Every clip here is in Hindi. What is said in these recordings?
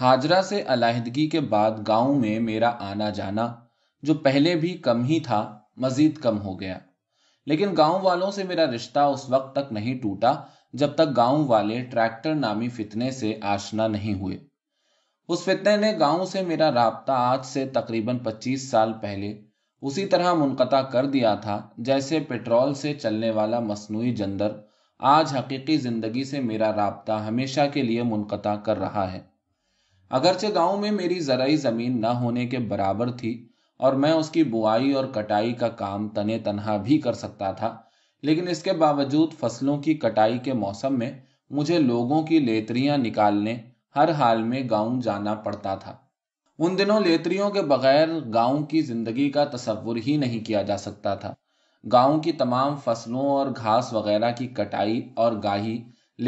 हाजरा से अलाहदगी के बाद गांव में मेरा आना जाना जो पहले भी कम ही था मजीद कम हो गया लेकिन गांव वालों से मेरा रिश्ता उस वक्त तक नहीं टूटा जब तक गांव वाले ट्रैक्टर नामी फितने से आशना नहीं हुए उस फितने ने गांव से मेरा रबता आज से तकरीबन पच्चीस साल पहले उसी तरह मुनक़ता कर दिया था जैसे पेट्रोल से चलने वाला मसनू जंदर आज हकीकी ज़िंदगी से मेरा रबता हमेशा के लिए मुनक़ता कर रहा है अगरचे गांव में मेरी जराई जमीन ना होने के बराबर थी और मैं उसकी बुआई और कटाई का काम तने तनहा भी कर सकता था लेकिन इसके बावजूद फसलों की कटाई के मौसम में मुझे लोगों की लेतरियां निकालने हर हाल में गांव जाना पड़ता था उन दिनों लेतरियों के बगैर गांव की जिंदगी का तस्वुर ही नहीं किया जा सकता था गांव की तमाम फसलों और घास वगैरह की कटाई और गाही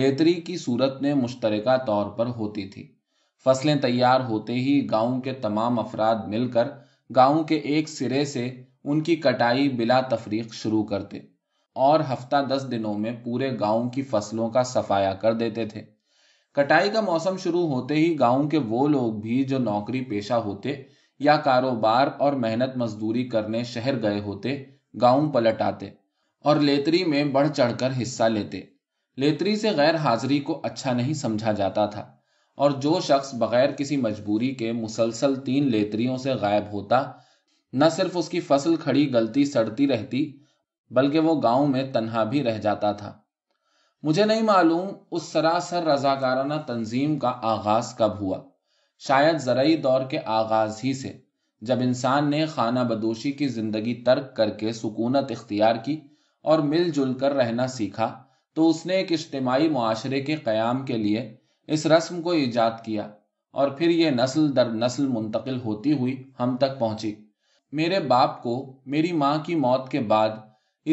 लेतरी की सूरत में मुश्तरका तौर पर होती थी फसलें तैयार होते ही गाँव के तमाम अफराद मिलकर गाँव के एक सिरे से उनकी कटाई बिला तफरी शुरू करते और हफ्ता दस दिनों में पूरे गाँव की फसलों का सफाया कर देते थे कटाई का मौसम शुरू होते ही गाँव के वो लोग भी जो नौकरी पेशा होते या कारोबार और मेहनत मजदूरी करने शहर गए होते गाँव पलट आते और लेतरी में बढ़ चढ़कर हिस्सा लेते लेतरी से गैर हाजिरी को अच्छा नहीं समझा जाता था और जो शख्स बगैर किसी मजबूरी के मुसलसल तीन लेतरियों से गायब होता न सिर्फ उसकी फसल खड़ी गलती सड़ती रहती बल्कि वो गांव में तन्हा भी रह जाता था मुझे नहीं मालूम उस सरासर रजाकाराना तंजीम का आगाज कब हुआ शायद जरई दौर के आगाज ही से जब इंसान ने खाना बदोशी की जिंदगी तर्क करके सुकूनत इख्तियार की और मिलजुल कर रहना सीखा तो उसने एक इज्तमाही माशरे के क्याम के लिए इस रस्म को ईजाद किया और फिर यह नस्ल दर नस्ल मुंतकिल होती हुई हम तक पहुंची मेरे बाप को मेरी माँ की मौत के बाद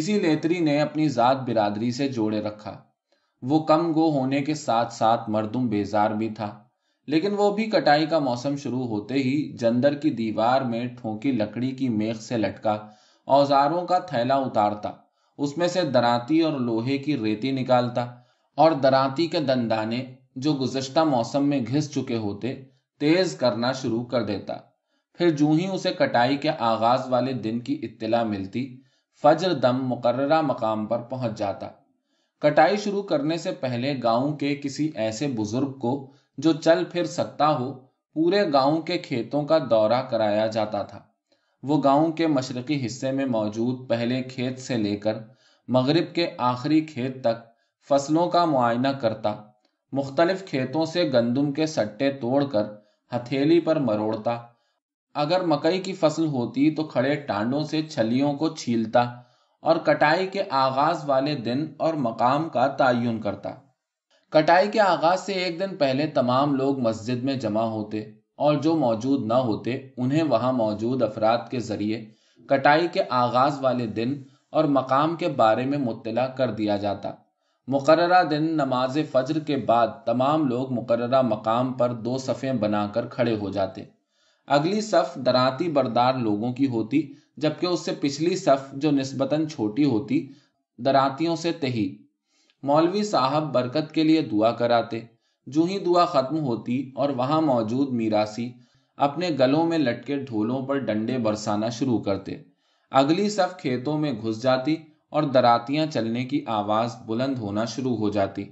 इसी लेत्री ने अपनी ज़ात बिरादरी से जोड़े रखा वो कम गो होने के साथ साथ मरदम बेजार भी था लेकिन वो भी कटाई का मौसम शुरू होते ही जंदर की दीवार में ठोंकी लकड़ी की मेख से लटका औजारों का थैला उतारता उसमें से दराती और लोहे की रेती निकालता और दराती के दंदाने जो गुजश्ता मौसम में घिस चुके होते तेज करना शुरू कर देता फिर जू ही उसे कटाई के आगाज वाले दिन की इत्तला मिलती फज्र दम मुकर्रा मकाम पर पहुंच जाता कटाई शुरू करने से पहले गाँव के किसी ऐसे बुजुर्ग को जो चल फिर सकता हो पूरे गाँव के खेतों का दौरा कराया जाता था वो गाँव के मशरकी हिस्से में मौजूद पहले खेत से लेकर मगरब के आखिरी खेत तक फसलों का मुआयना करता मुख्तलिफ खेतों से गंदम के सट्टे तोड़कर हथेली पर मरोड़ता अगर मकई की फसल होती तो खड़े टांडों से छलियों को छीलता और कटाई के आगाज वाले दिन और मकाम का तयन करता कटाई के आगाज से एक दिन पहले तमाम लोग मस्जिद में जमा होते और जो मौजूद न होते उन्हें वहां मौजूद अफराद के जरिए कटाई के आगाज वाले दिन और मकाम के बारे में मुतला कर दिया जाता मुकर दिन नमाज फ़ज्र के बाद तमाम लोग मुकर्रा मकाम पर दो सफे बनाकर खड़े हो जाते अगली सफ़ दराती बरदार लोगों की होती जबकि उससे पिछली सफ़ जो नस्बता छोटी होती दरातियों से तही मौलवी साहब बरकत के लिए दुआ कराते जूँ ही दुआ ख़त्म होती और वहां मौजूद मीरासी अपने गलों में लटके ढोलों पर डंडे बरसाना शुरू करते अगली सफ़ खेतों में घुस जाती और दरातियां चलने की आवाज बुलंद होना शुरू हो जाती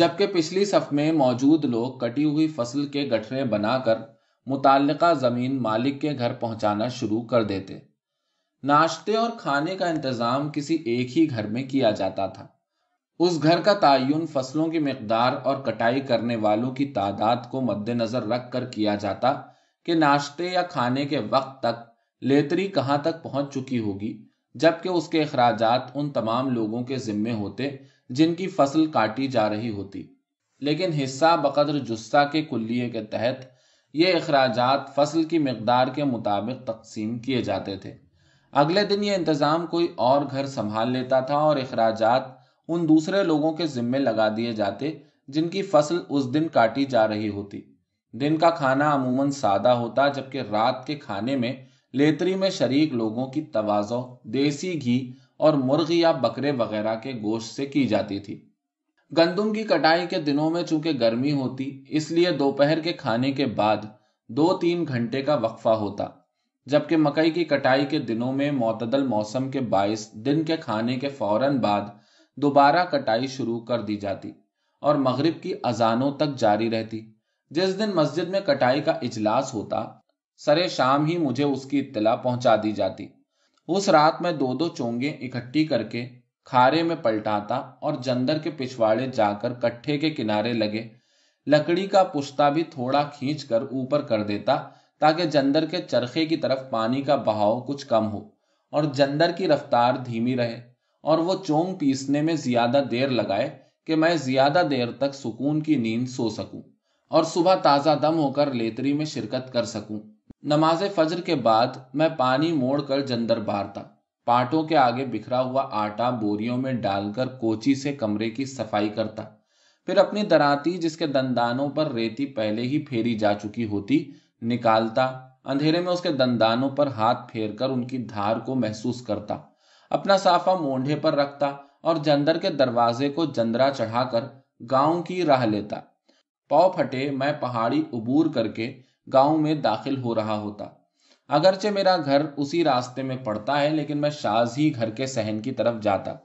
जबकि पिछली सफ में मौजूद लोग कटी हुई फसल के गठरे बनाकर मुतल ज़मीन मालिक के घर पहुंचाना शुरू कर देते नाश्ते और खाने का इंतज़ाम किसी एक ही घर में किया जाता था उस घर का तयन फसलों की मकदार और कटाई करने वालों की तादाद को मद्देनज़र रख कर किया जाता कि नाश्ते या खाने के वक्त तक लेतरी कहाँ तक पहुंच चुकी होगी जबकि उसके अखराज उन तमाम लोगों के ज़िम्मे होते जिनकी फसल काटी जा रही होती लेकिन हिस्सा बकदर जुस्सा के कुलिये के तहत ये अखराज फसल की मकदार के मुताबिक तकसीम किए जाते थे अगले दिन यह इंतज़ाम कोई और घर संभाल लेता था और अखराज उन दूसरे लोगों के ज़िम्मे लगा दिए जाते जिनकी फसल उस दिन काटी जा रही होती दिन का खाना अमूमन सादा होता जबकि रात के खाने में लेतरी में शरीक लोगों की तोजो देसी घी और मुर्ग या बकरे वगैरह के गोश्त से की जाती थी गंदुम की कटाई के दिनों में चूंकि गर्मी होती इसलिए दोपहर के खाने के बाद दो तीन घंटे का वक्फा होता जबकि मकई की कटाई के दिनों में मतदल मौसम के बायस दिन के खाने के फौरन बाद दोबारा कटाई शुरू कर दी जाती और मगरब की अजानों तक जारी रहती जिस दिन मस्जिद में कटाई का इजलास होता सरे शाम ही मुझे उसकी इतला पहुंचा दी जाती उस रात में दो दो चोंगे इकट्ठी करके खारे में पलटाता और जंदर के पिछवाड़े जाकर कट्ठे के किनारे लगे लकड़ी का पुश्ता भी थोड़ा खींच कर ऊपर कर देता ताकि जंदर के चरखे की तरफ पानी का बहाव कुछ कम हो और जंदर की रफ्तार धीमी रहे और वो चोंग पीसने में ज्यादा देर लगाए कि मैं ज्यादा देर तक सुकून की नींद सो सकूं और सुबह ताज़ा दम होकर लेतरी में शिरकत कर सकूं नमाज फजर के बाद मैं पानी मोड़ कर जंदर बारता पाटों के आगे बिखरा हुआ आटा बोरियों में डालकर कोची से कमरे की सफाई करता फिर अपनी दराती जिसके दंदानों पर रेती पहले ही फेरी जा चुकी होती निकालता अंधेरे में उसके दंदानों पर हाथ फेर कर उनकी धार को महसूस करता अपना साफा मोंढे पर रखता और जंदर के दरवाजे को जंदरा चढ़ाकर गांव की राह लेता पाव फटे मैं पहाड़ी उबूर करके गांव में दाखिल हो रहा होता अगरचे मेरा घर उसी रास्ते में पड़ता है लेकिन मैं शाजी घर के सहन की तरफ जाता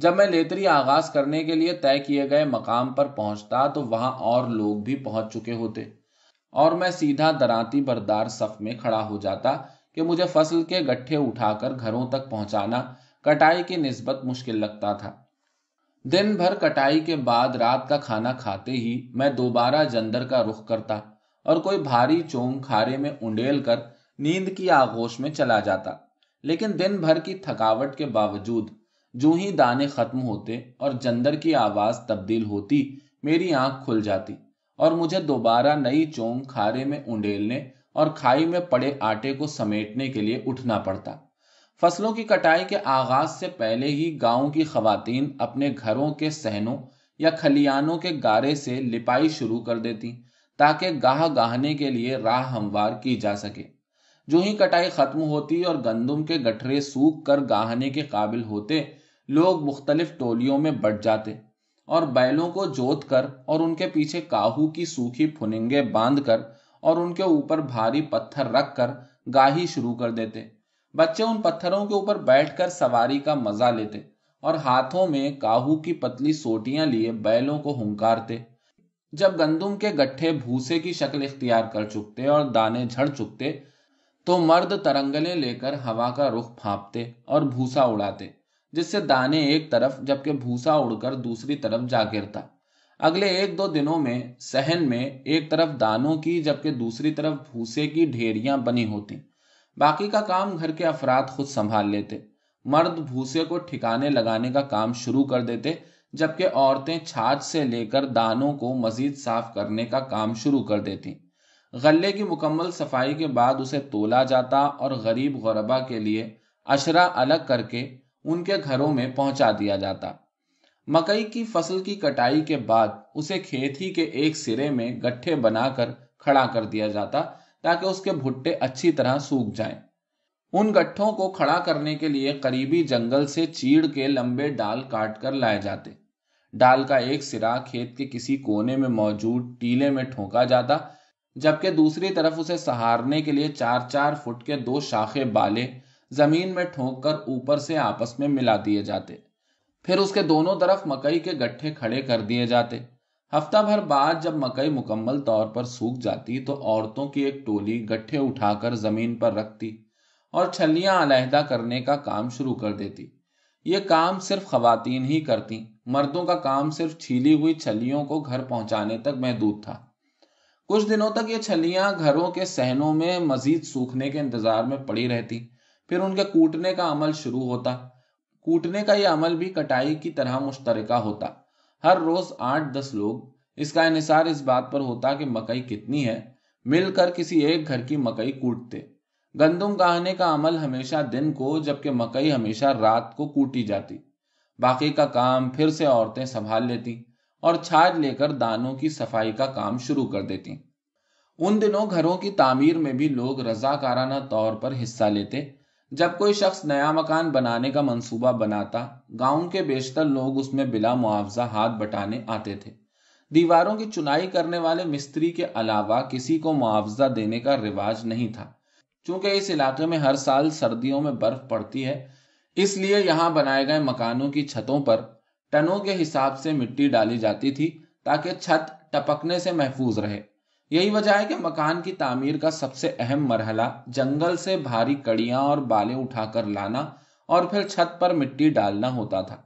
जब मैं लेतरी आगाज करने के लिए तय किए गए मकाम पर पहुंचता तो वहां और लोग भी पहुंच चुके होते और मैं सीधा दराती बरदार सफ में खड़ा हो जाता कि मुझे फसल के गठे उठाकर घरों तक पहुंचाना कटाई की नस्बत मुश्किल लगता था दिन भर कटाई के बाद रात का खाना खाते ही मैं दोबारा जंदर का रुख करता और कोई भारी चोंग खारे में उंडेल कर नींद की आगोश में चला जाता लेकिन दिन भर की थकावट के बावजूद जू ही दाने खत्म होते और जंदर की आवाज तब्दील होती मेरी आंख खुल जाती और मुझे दोबारा नई चोंग खारे में उंडेलने और खाई में पड़े आटे को समेटने के लिए उठना पड़ता फसलों की कटाई के आगाज से पहले ही गाँव की खातन अपने घरों के सहनों या खलियानों के गारे से लिपाई शुरू कर देती ताकि गाह गाहने के लिए राह हमवार की जा सके जो ही कटाई खत्म होती और गंदम के गठरे सूख कर गाहने के काबिल होते लोग मुख्तलिफ टोलियों में बट जाते और बैलों को जोत कर और उनके पीछे काहू की सूखी फुनिंगे बांध कर और उनके ऊपर भारी पत्थर रख कर गाही शुरू कर देते बच्चे उन पत्थरों के ऊपर बैठ कर सवारी का मजा लेते और हाथों में काहू की पतली सोटियां लिए बैलों को हंकारते जब गंदुम के गट्ठे भूसे की शक्ल इख्तियार कर चुकते और दाने झड़ चुकते तो मर्द तरंगले लेकर हवा का रुख फाँपते और भूसा उड़ाते जिससे दाने एक तरफ जबकि भूसा उड़कर दूसरी तरफ जा गिरता अगले एक दो दिनों में सहन में एक तरफ दानों की जबकि दूसरी तरफ भूसे की ढेरियां बनी होती बाकी का काम घर के अफराद खुद संभाल लेते मर्द भूसे को ठिकाने लगाने का काम शुरू कर देते जबकि औरतें छाछ से लेकर दानों को मजीद साफ करने का काम शुरू कर देती गले की मुकम्मल सफाई के बाद उसे तोला जाता और गरीब गरबा के लिए अशरा अलग करके उनके घरों में पहुंचा दिया जाता मकई की फसल की कटाई के बाद उसे खेत ही के एक सिरे में गट्ठे बनाकर खड़ा कर दिया जाता ताकि उसके भुट्टे अच्छी तरह सूख जाएं। उन गठों को खड़ा करने के लिए करीबी जंगल से चीड़ के लंबे डाल काट कर लाए जाते डाल का एक सिरा खेत के किसी कोने में मौजूद टीले में ठोंका जाता जबकि दूसरी तरफ उसे सहारने के लिए चार चार फुट के दो शाखे बाले जमीन में ठोंक कर ऊपर से आपस में मिला दिए जाते फिर उसके दोनों तरफ मकई के गट्ठे खड़े कर दिए जाते हफ्ता भर बाद जब मकई मुकम्मल तौर पर सूख जाती तो औरतों की एक टोली गट्ठे उठाकर जमीन पर रखती और छलियां अलहदा करने का काम शुरू कर देती ये काम सिर्फ खवतिन ही करती मर्दों का काम सिर्फ छीली हुई छलियों को घर पहुंचाने तक महदूद था कुछ दिनों तक ये छलियां घरों के सहनों में मजीद सूखने के इंतजार में पड़ी रहती फिर उनके कूटने का अमल शुरू होता कूटने का यह अमल भी कटाई की तरह मुश्तरका होता हर रोज आठ दस लोग इसका इसार इस बात पर होता कि मकई कितनी है मिलकर किसी एक घर की मकई कूटते गंदुम गाहने का अमल हमेशा दिन को जबकि मकई हमेशा रात को कूटी जाती बाकी का काम फिर से औरतें संभाल लेती और छाज लेकर दानों की सफाई का काम शुरू कर देती उन दिनों घरों की तामीर में भी लोग रजाकाराना तौर पर हिस्सा लेते जब कोई शख्स नया मकान बनाने का मंसूबा बनाता गांव के बेशतर लोग उसमें बिला मुआवजा हाथ बटाने आते थे दीवारों की चुनाई करने वाले मिस्त्री के अलावा किसी को मुआवजा देने का रिवाज नहीं था चूंकि इस इलाके में हर साल सर्दियों में बर्फ पड़ती है इसलिए यहाँ बनाए गए मकानों की छतों पर टनों के हिसाब से मिट्टी डाली जाती थी ताकि छत टपकने से महफूज रहे यही वजह है कि मकान की तामीर का सबसे अहम मरहला जंगल से भारी कड़ियाँ और बालें उठाकर लाना और फिर छत पर मिट्टी डालना होता था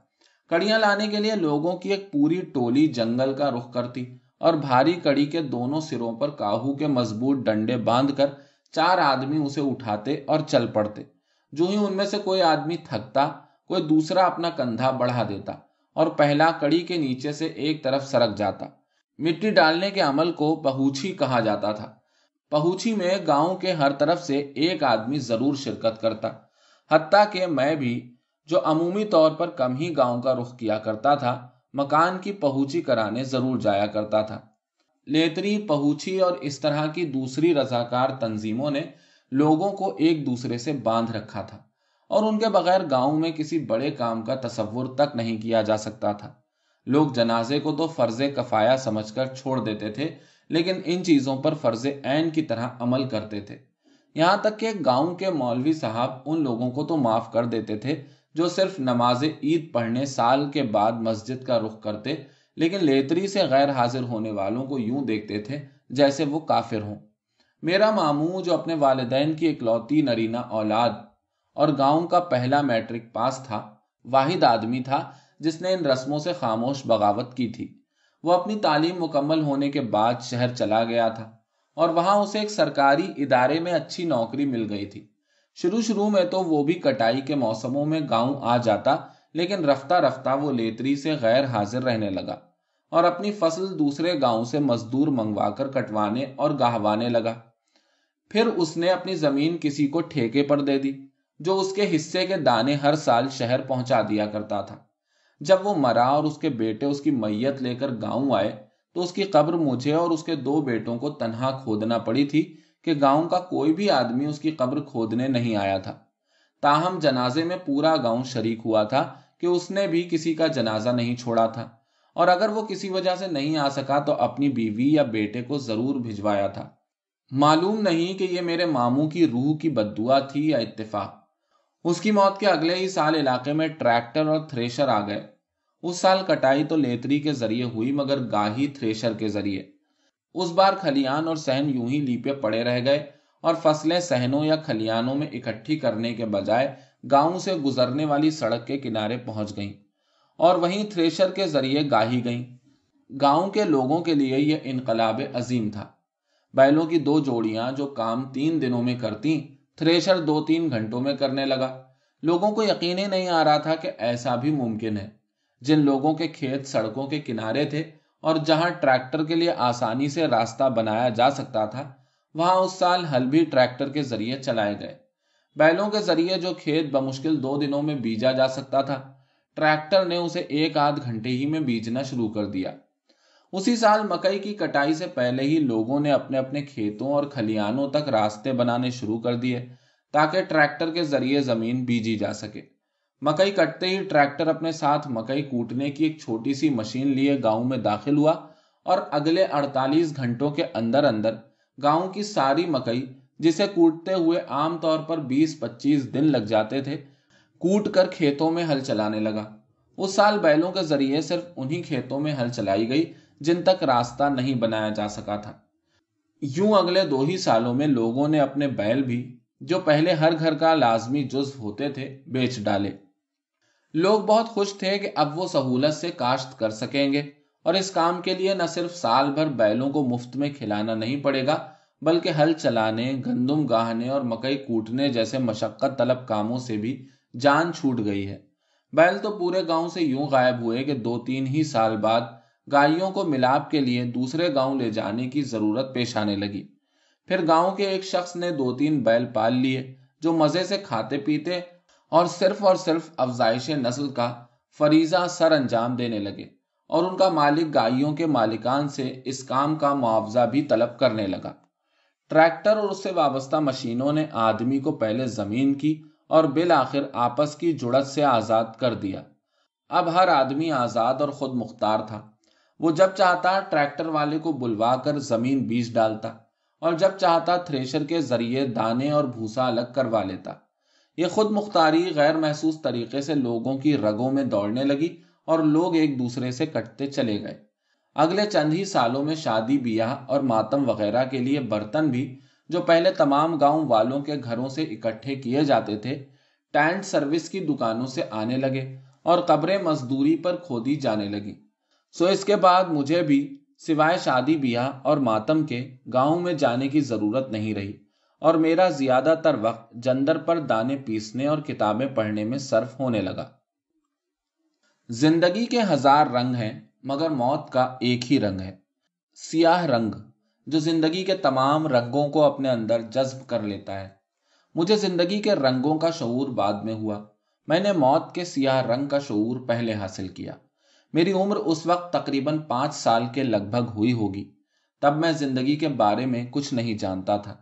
कड़ियां लाने के लिए लोगों की एक पूरी टोली जंगल का रुख करती और भारी कड़ी के दोनों सिरों पर काहू के मजबूत डंडे बांधकर चार आदमी उसे उठाते और चल पड़ते जो ही उनमें से कोई आदमी थकता कोई दूसरा अपना कंधा बढ़ा देता और पहला कड़ी के नीचे से एक तरफ सरक जाता मिट्टी डालने के अमल को पहुछी कहा जाता था पहुछी में गांव के हर तरफ से एक आदमी जरूर शिरकत करता हत्या के मैं भी जो अमूमी तौर पर कम ही गांव का रुख किया करता था मकान की पहुंची कराने जरूर जाया करता था लेतरी पहुंची और इस तरह की दूसरी रजाकार तंजीमों ने लोगों को एक दूसरे से बांध रखा था और उनके बगैर गांव में किसी बड़े काम का तस्वुर तक नहीं किया जा सकता था लोग जनाजे को तो फर्ज कफाया समझकर छोड़ देते थे लेकिन इन चीज़ों पर फर्ज ऐन की तरह अमल करते थे यहाँ तक कि गांव के मौलवी साहब उन लोगों को तो माफ़ कर देते थे जो सिर्फ नमाज ईद पढ़ने साल के बाद मस्जिद का रुख करते लेकिन लेतरी से गैर हाजिर होने वालों को यूं देखते थे जैसे वो काफिर हों मेरा मामू जो अपने वालदेन की इकलौती नरीना औलाद और गांव का पहला मैट्रिक पास था वाहिद आदमी था जिसने इन रस्मों से खामोश बगावत की थी वो अपनी तालीम मुकम्मल होने के बाद शहर चला गया था और वहां उसे एक सरकारी इदारे में अच्छी नौकरी मिल गई थी शुरू शुरू में तो वो भी कटाई के मौसमों में गांव आ जाता लेकिन रफ्ता रफ्ता वो लेतरी से गैर हाजिर रहने लगा और अपनी फसल दूसरे गांव से मजदूर मंगवाकर कटवाने और गहवाने लगा फिर उसने अपनी जमीन किसी को ठेके पर दे दी जो उसके हिस्से के दाने हर साल शहर पहुंचा दिया करता था जब वो मरा और उसके बेटे उसकी मैयत लेकर गांव आए तो उसकी कब्र मुझे और उसके दो बेटों को तनहा खोदना पड़ी थी कि गांव का कोई भी आदमी उसकी कब्र खोदने नहीं आया था ताहम जनाजे में पूरा गांव शरीक हुआ था कि उसने भी किसी का जनाजा नहीं छोड़ा था और अगर वो किसी वजह से नहीं आ सका तो अपनी बीवी या बेटे को जरूर भिजवाया था मालूम नहीं कि ये मेरे मामू की रूह की बदुआ थी या इत्तेफाक उसकी मौत के अगले ही साल इलाके में ट्रैक्टर और थ्रेशर आ गए उस साल कटाई तो लेतरी के जरिए हुई मगर गाही थ्रेशर के जरिए उस बार खलियान और सहन यूं ही लीपे पड़े रह गए और फसलें सहनों या खलियानों में इकट्ठी करने के बजाय गांव से गुजरने वाली सड़क के किनारे पहुंच गईं और वहीं थ्रेशर के जरिए गाही गईं गांव के लोगों के लिए यह इनकलाब अजीम था बैलों की दो जोड़ियां जो काम तीन दिनों में करती थ्रेशर दो तीन घंटों में करने लगा लोगों को यकीन ही नहीं आ रहा था कि ऐसा भी मुमकिन है जिन लोगों के खेत सड़कों के किनारे थे और जहां ट्रैक्टर के लिए आसानी से रास्ता बनाया जा सकता था वहां उस साल हल भी ट्रैक्टर के जरिए चलाए गए बैलों के जरिए जो खेत बमुश्किल दो दिनों में बीजा जा सकता था ट्रैक्टर ने उसे एक आध घंटे ही में बीजना शुरू कर दिया उसी साल मकई की कटाई से पहले ही लोगों ने अपने अपने खेतों और खलियानों तक रास्ते बनाने शुरू कर दिए ताकि ट्रैक्टर के जरिए जमीन बीजी जा सके मकई कटते ही ट्रैक्टर अपने साथ मकई कूटने की एक छोटी सी मशीन लिए गांव में दाखिल हुआ और अगले 48 घंटों के अंदर अंदर गांव की सारी मकई जिसे कूटते हुए आमतौर पर बीस पच्चीस दिन लग जाते थे कूट कर खेतों में हल चलाने लगा उस साल बैलों के जरिए सिर्फ उन्हीं खेतों में हल चलाई गई जिन तक रास्ता नहीं बनाया जा सका था यूं अगले दो ही सालों में लोगों ने अपने बैल भी जो पहले हर घर का लाजमी जुज्व होते थे बेच डाले लोग बहुत खुश थे कि अब वो सहूलत से काश्त कर सकेंगे और इस काम के लिए न सिर्फ साल भर बैलों को मुफ्त में खिलाना नहीं पड़ेगा बल्कि हल चलाने गंदुम गाहने और मकई कूटने जैसे मशक्क़त तलब कामों से भी जान छूट गई है बैल तो पूरे गांव से यूं गायब हुए कि दो तीन ही साल बाद गायों को मिलाप के लिए दूसरे गांव ले जाने की ज़रूरत पेश आने लगी फिर गांव के एक शख्स ने दो तीन बैल पाल लिए जो मज़े से खाते पीते और सिर्फ और सिर्फ अफजाइश नस्ल का फरीजा सर अंजाम देने लगे और उनका मालिक गायों के मालिकान से इस काम का मुआवजा भी तलब करने लगा ट्रैक्टर और उससे वाबस्ता मशीनों ने आदमी को पहले जमीन की और बिल आखिर आपस की जुड़त से आज़ाद कर दिया अब हर आदमी आज़ाद और खुद मुख्तार था वो जब चाहता ट्रैक्टर वाले को बुलवा कर जमीन बीज डालता और जब चाहता थ्रेशर के जरिए दाने और भूसा अलग करवा लेता ये खुद मुख्तारी गैर महसूस तरीके से लोगों की रगों में दौड़ने लगी और लोग एक दूसरे से कटते चले गए अगले चंद ही सालों में शादी ब्याह और मातम वगैरह के लिए बर्तन भी जो पहले तमाम गांव वालों के घरों से इकट्ठे किए जाते थे टैंट सर्विस की दुकानों से आने लगे और कब्रें मजदूरी पर खोदी जाने लगी सो इसके बाद मुझे भी सिवाय शादी ब्याह और मातम के गाँव में जाने की ज़रूरत नहीं रही और मेरा ज़्यादातर वक्त जंदर पर दाने पीसने और किताबें पढ़ने में सर्फ होने लगा जिंदगी के हजार रंग हैं मगर मौत का एक ही रंग है सियाह रंग जो जिंदगी के तमाम रंगों को अपने अंदर जज्ब कर लेता है मुझे जिंदगी के रंगों का शूर बाद में हुआ मैंने मौत के सियाह रंग का शूर पहले हासिल किया मेरी उम्र उस वक्त तकरीबन पांच साल के लगभग हुई होगी तब मैं जिंदगी के बारे में कुछ नहीं जानता था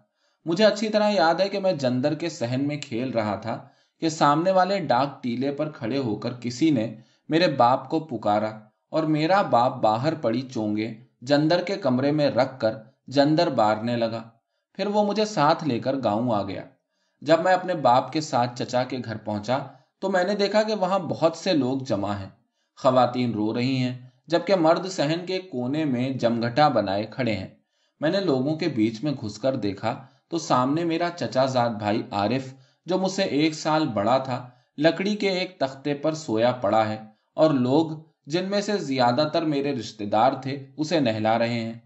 मुझे अच्छी तरह याद है कि मैं जंदर के सहन में खेल रहा था कि सामने वाले डाक टीले पर खड़े होकर किसी ने मेरे बाप को पुकारा और मेरा बाप बाहर पड़ी चोंगे जंदर के कमरे में रख कर जंदर बारने लगा फिर वो मुझे साथ लेकर गांव आ गया जब मैं अपने बाप के साथ चचा के घर पहुंचा तो मैंने देखा कि वहां बहुत से लोग जमा हैं खवातीन रो रही हैं जबकि मर्द सहन के कोने में जमघटा बनाए खड़े हैं मैंने लोगों के बीच में घुसकर देखा तो सामने मेरा चचाजाद भाई आरिफ जो मुझसे एक साल बड़ा था लकड़ी के एक तख्ते पर सोया पड़ा है और लोग जिनमें से ज्यादातर मेरे रिश्तेदार थे उसे नहला रहे हैं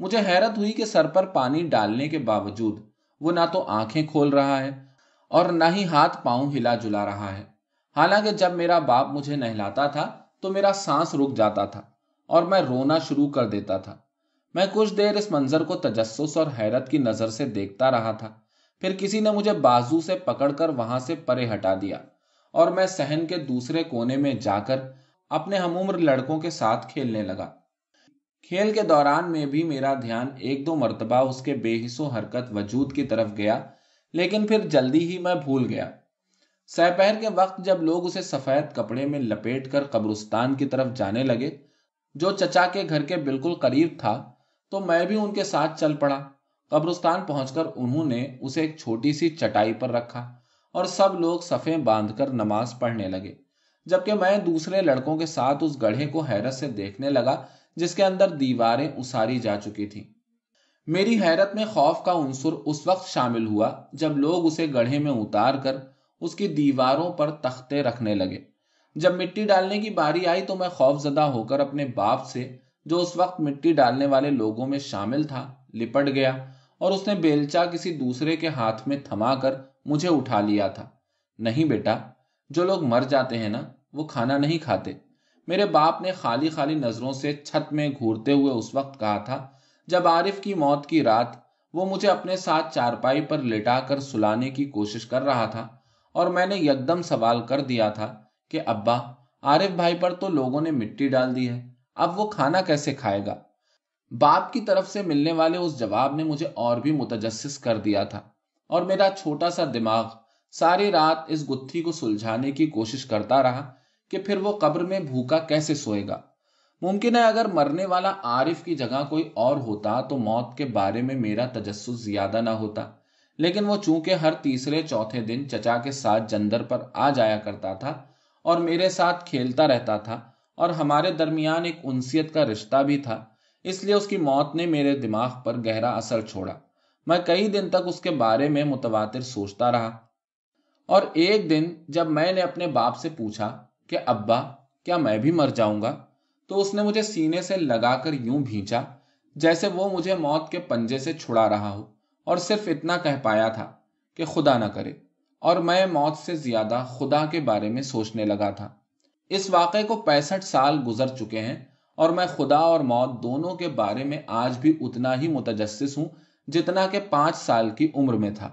मुझे हैरत हुई कि सर पर पानी डालने के बावजूद वो ना तो आंखें खोल रहा है और ना ही हाथ पांव हिला जुला रहा है हालांकि जब मेरा बाप मुझे नहलाता था तो मेरा सांस रुक जाता था और मैं रोना शुरू कर देता था मैं कुछ देर इस मंजर को तजस और हैरत की नज़र से देखता रहा था फिर किसी ने मुझे बाजू से पकड़कर वहां से परे हटा दिया और मैं सहन के दूसरे कोने में जाकर अपने हम उम्र लड़कों के साथ खेलने लगा खेल के दौरान में भी मेरा ध्यान एक दो मरतबा उसके बेहिसो हरकत वजूद की तरफ गया लेकिन फिर जल्दी ही मैं भूल गया सपहर के वक्त जब लोग उसे सफ़ेद कपड़े में लपेट कर कब्रुस्तान की तरफ जाने लगे जो चचा के घर के बिल्कुल करीब था तो मैं भी उनके साथ चल पड़ा कब्रुस्तान पहुंचकर उन्होंने उसे एक छोटी सी चटाई पर रखा और सब लोग सफ़े बांधकर नमाज पढ़ने लगे जबकि मैं दूसरे लड़कों के साथ उस गढ़े को हैरत से देखने लगा जिसके अंदर दीवारें उसारी जा चुकी थी मेरी हैरत में खौफ का उंसुर उस वक्त शामिल हुआ जब लोग उसे गढ़े में उतार कर उसकी दीवारों पर तख्ते रखने लगे जब मिट्टी डालने की बारी आई तो मैं खौफजदा होकर अपने बाप से जो उस वक्त मिट्टी डालने वाले लोगों में शामिल था लिपट गया और उसने बेलचा किसी दूसरे के हाथ में थमा कर मुझे उठा लिया था नहीं बेटा जो लोग मर जाते हैं ना वो खाना नहीं खाते मेरे बाप ने खाली खाली नज़रों से छत में घूरते हुए उस वक्त कहा था जब आरिफ की मौत की रात वो मुझे अपने साथ चारपाई पर लेटा कर सुलाने की कोशिश कर रहा था और मैंने यकदम सवाल कर दिया था कि अब्बा आरिफ भाई पर तो लोगों ने मिट्टी डाल दी है अब वो खाना कैसे खाएगा बाप की तरफ से मिलने वाले उस जवाब ने मुझे और भी मुतजस कर दिया था और मेरा छोटा सा दिमाग सारी रात इस गुत्थी को सुलझाने की कोशिश करता रहा कि फिर वो कब्र में भूखा कैसे सोएगा मुमकिन है अगर मरने वाला आरिफ की जगह कोई और होता तो मौत के बारे में मेरा तजस्स ज्यादा ना होता लेकिन वो चूंकि हर तीसरे चौथे दिन चचा के साथ जंदर पर आ जाया करता था और मेरे साथ खेलता रहता था और हमारे दरमियान एक उनसियत का रिश्ता भी था इसलिए उसकी मौत ने मेरे दिमाग पर गहरा असर छोड़ा मैं कई दिन तक उसके बारे में मुतवा सोचता रहा और एक दिन जब मैंने अपने बाप से पूछा कि अब्बा क्या मैं भी मर जाऊंगा तो उसने मुझे सीने से लगाकर यूं भींचा जैसे वो मुझे मौत के पंजे से छुड़ा रहा हो और सिर्फ इतना कह पाया था कि खुदा ना करे और मैं मौत से ज्यादा खुदा के बारे में सोचने लगा था इस वाक़े को पैंसठ साल गुजर चुके हैं और मैं खुदा और मौत दोनों के बारे में आज भी उतना ही मुतजस्स हूं जितना के पांच साल की उम्र में था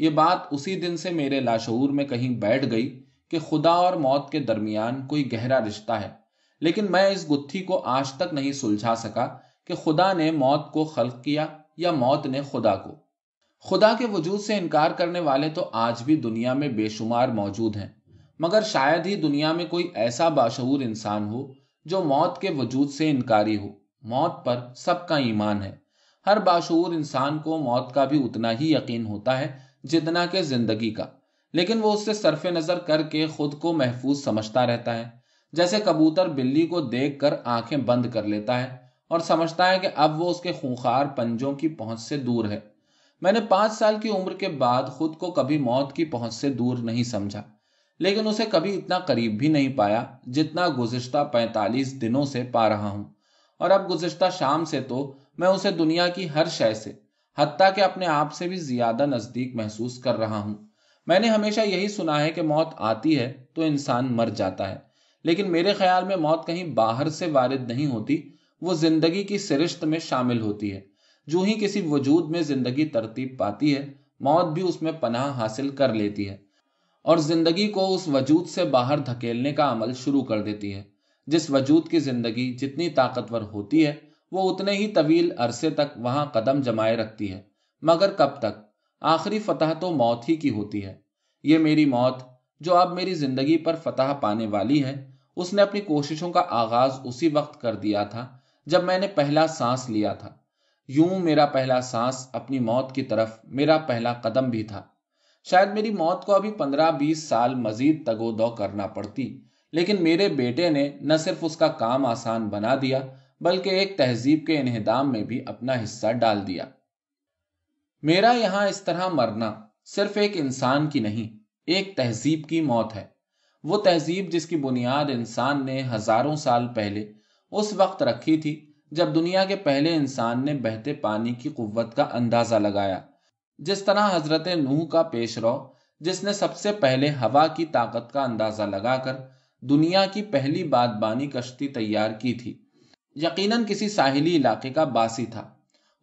ये बात उसी दिन से मेरे लाशूर में कहीं बैठ गई कि खुदा और मौत के दरमियान कोई गहरा रिश्ता है लेकिन मैं इस गुत्थी को आज तक नहीं सुलझा सका कि खुदा ने मौत को खल्क किया या मौत ने खुदा को खुदा के वजूद से इनकार करने वाले तो आज भी दुनिया में बेशुमार मौजूद हैं मगर शायद ही दुनिया में कोई ऐसा बाशूर इंसान हो जो मौत के वजूद से इनकारी हो मौत पर सबका ईमान है हर बाशूर इंसान को मौत का भी उतना ही यकीन होता है जितना कि जिंदगी का लेकिन वो उससे सरफे नज़र करके खुद को महफूज समझता रहता है जैसे कबूतर बिल्ली को देख कर आंखें बंद कर लेता है और समझता है कि अब वो उसके खूंखार पंजों की पहुंच से दूर है मैंने पांच साल की उम्र के बाद खुद को कभी मौत की पहुंच से दूर नहीं समझा लेकिन उसे कभी इतना करीब भी नहीं पाया जितना गुजश्ता पैंतालीस दिनों से पा रहा हूं और अब गुजश्ता शाम से तो मैं उसे दुनिया की हर शय से हती के अपने आप से भी ज्यादा नज़दीक महसूस कर रहा हूँ मैंने हमेशा यही सुना है कि मौत आती है तो इंसान मर जाता है लेकिन मेरे ख्याल में मौत कहीं बाहर से वारिद नहीं होती वो जिंदगी की सिरिश्त में शामिल होती है जो ही किसी वजूद में जिंदगी तरतीब पाती है मौत भी उसमें पनाह हासिल कर लेती है और जिंदगी को उस वजूद से बाहर धकेलने का अमल शुरू कर देती है जिस वजूद की जिंदगी जितनी ताकतवर होती है वो उतने ही तवील अरसे तक वहां कदम जमाए रखती है मगर कब तक आखिरी फतह तो मौत ही की होती है ये मेरी मौत जो अब मेरी जिंदगी पर फतह पाने वाली है उसने अपनी कोशिशों का आगाज उसी वक्त कर दिया था जब मैंने पहला सांस लिया था यूं मेरा पहला सांस अपनी मौत की तरफ मेरा पहला कदम भी था शायद मेरी मौत को अभी पंद्रह बीस साल मजीद तगोदो करना पड़ती लेकिन मेरे बेटे ने न सिर्फ उसका काम आसान बना दिया बल्कि एक तहजीब के इन्हदाम में भी अपना हिस्सा डाल दिया मेरा यहां इस तरह मरना सिर्फ एक इंसान की नहीं एक तहजीब की मौत है वो तहजीब जिसकी बुनियाद इंसान ने हजारों साल पहले उस वक्त रखी थी जब दुनिया के पहले इंसान ने बहते पानी की कुत का अंदाजा लगाया जिस तरह हजरत नूह का पेश रो जिसने सबसे पहले हवा की ताकत का अंदाजा लगाकर दुनिया की पहली बागबानी कश्ती तैयार की थी यकीनन किसी साहिली इलाके का बासी था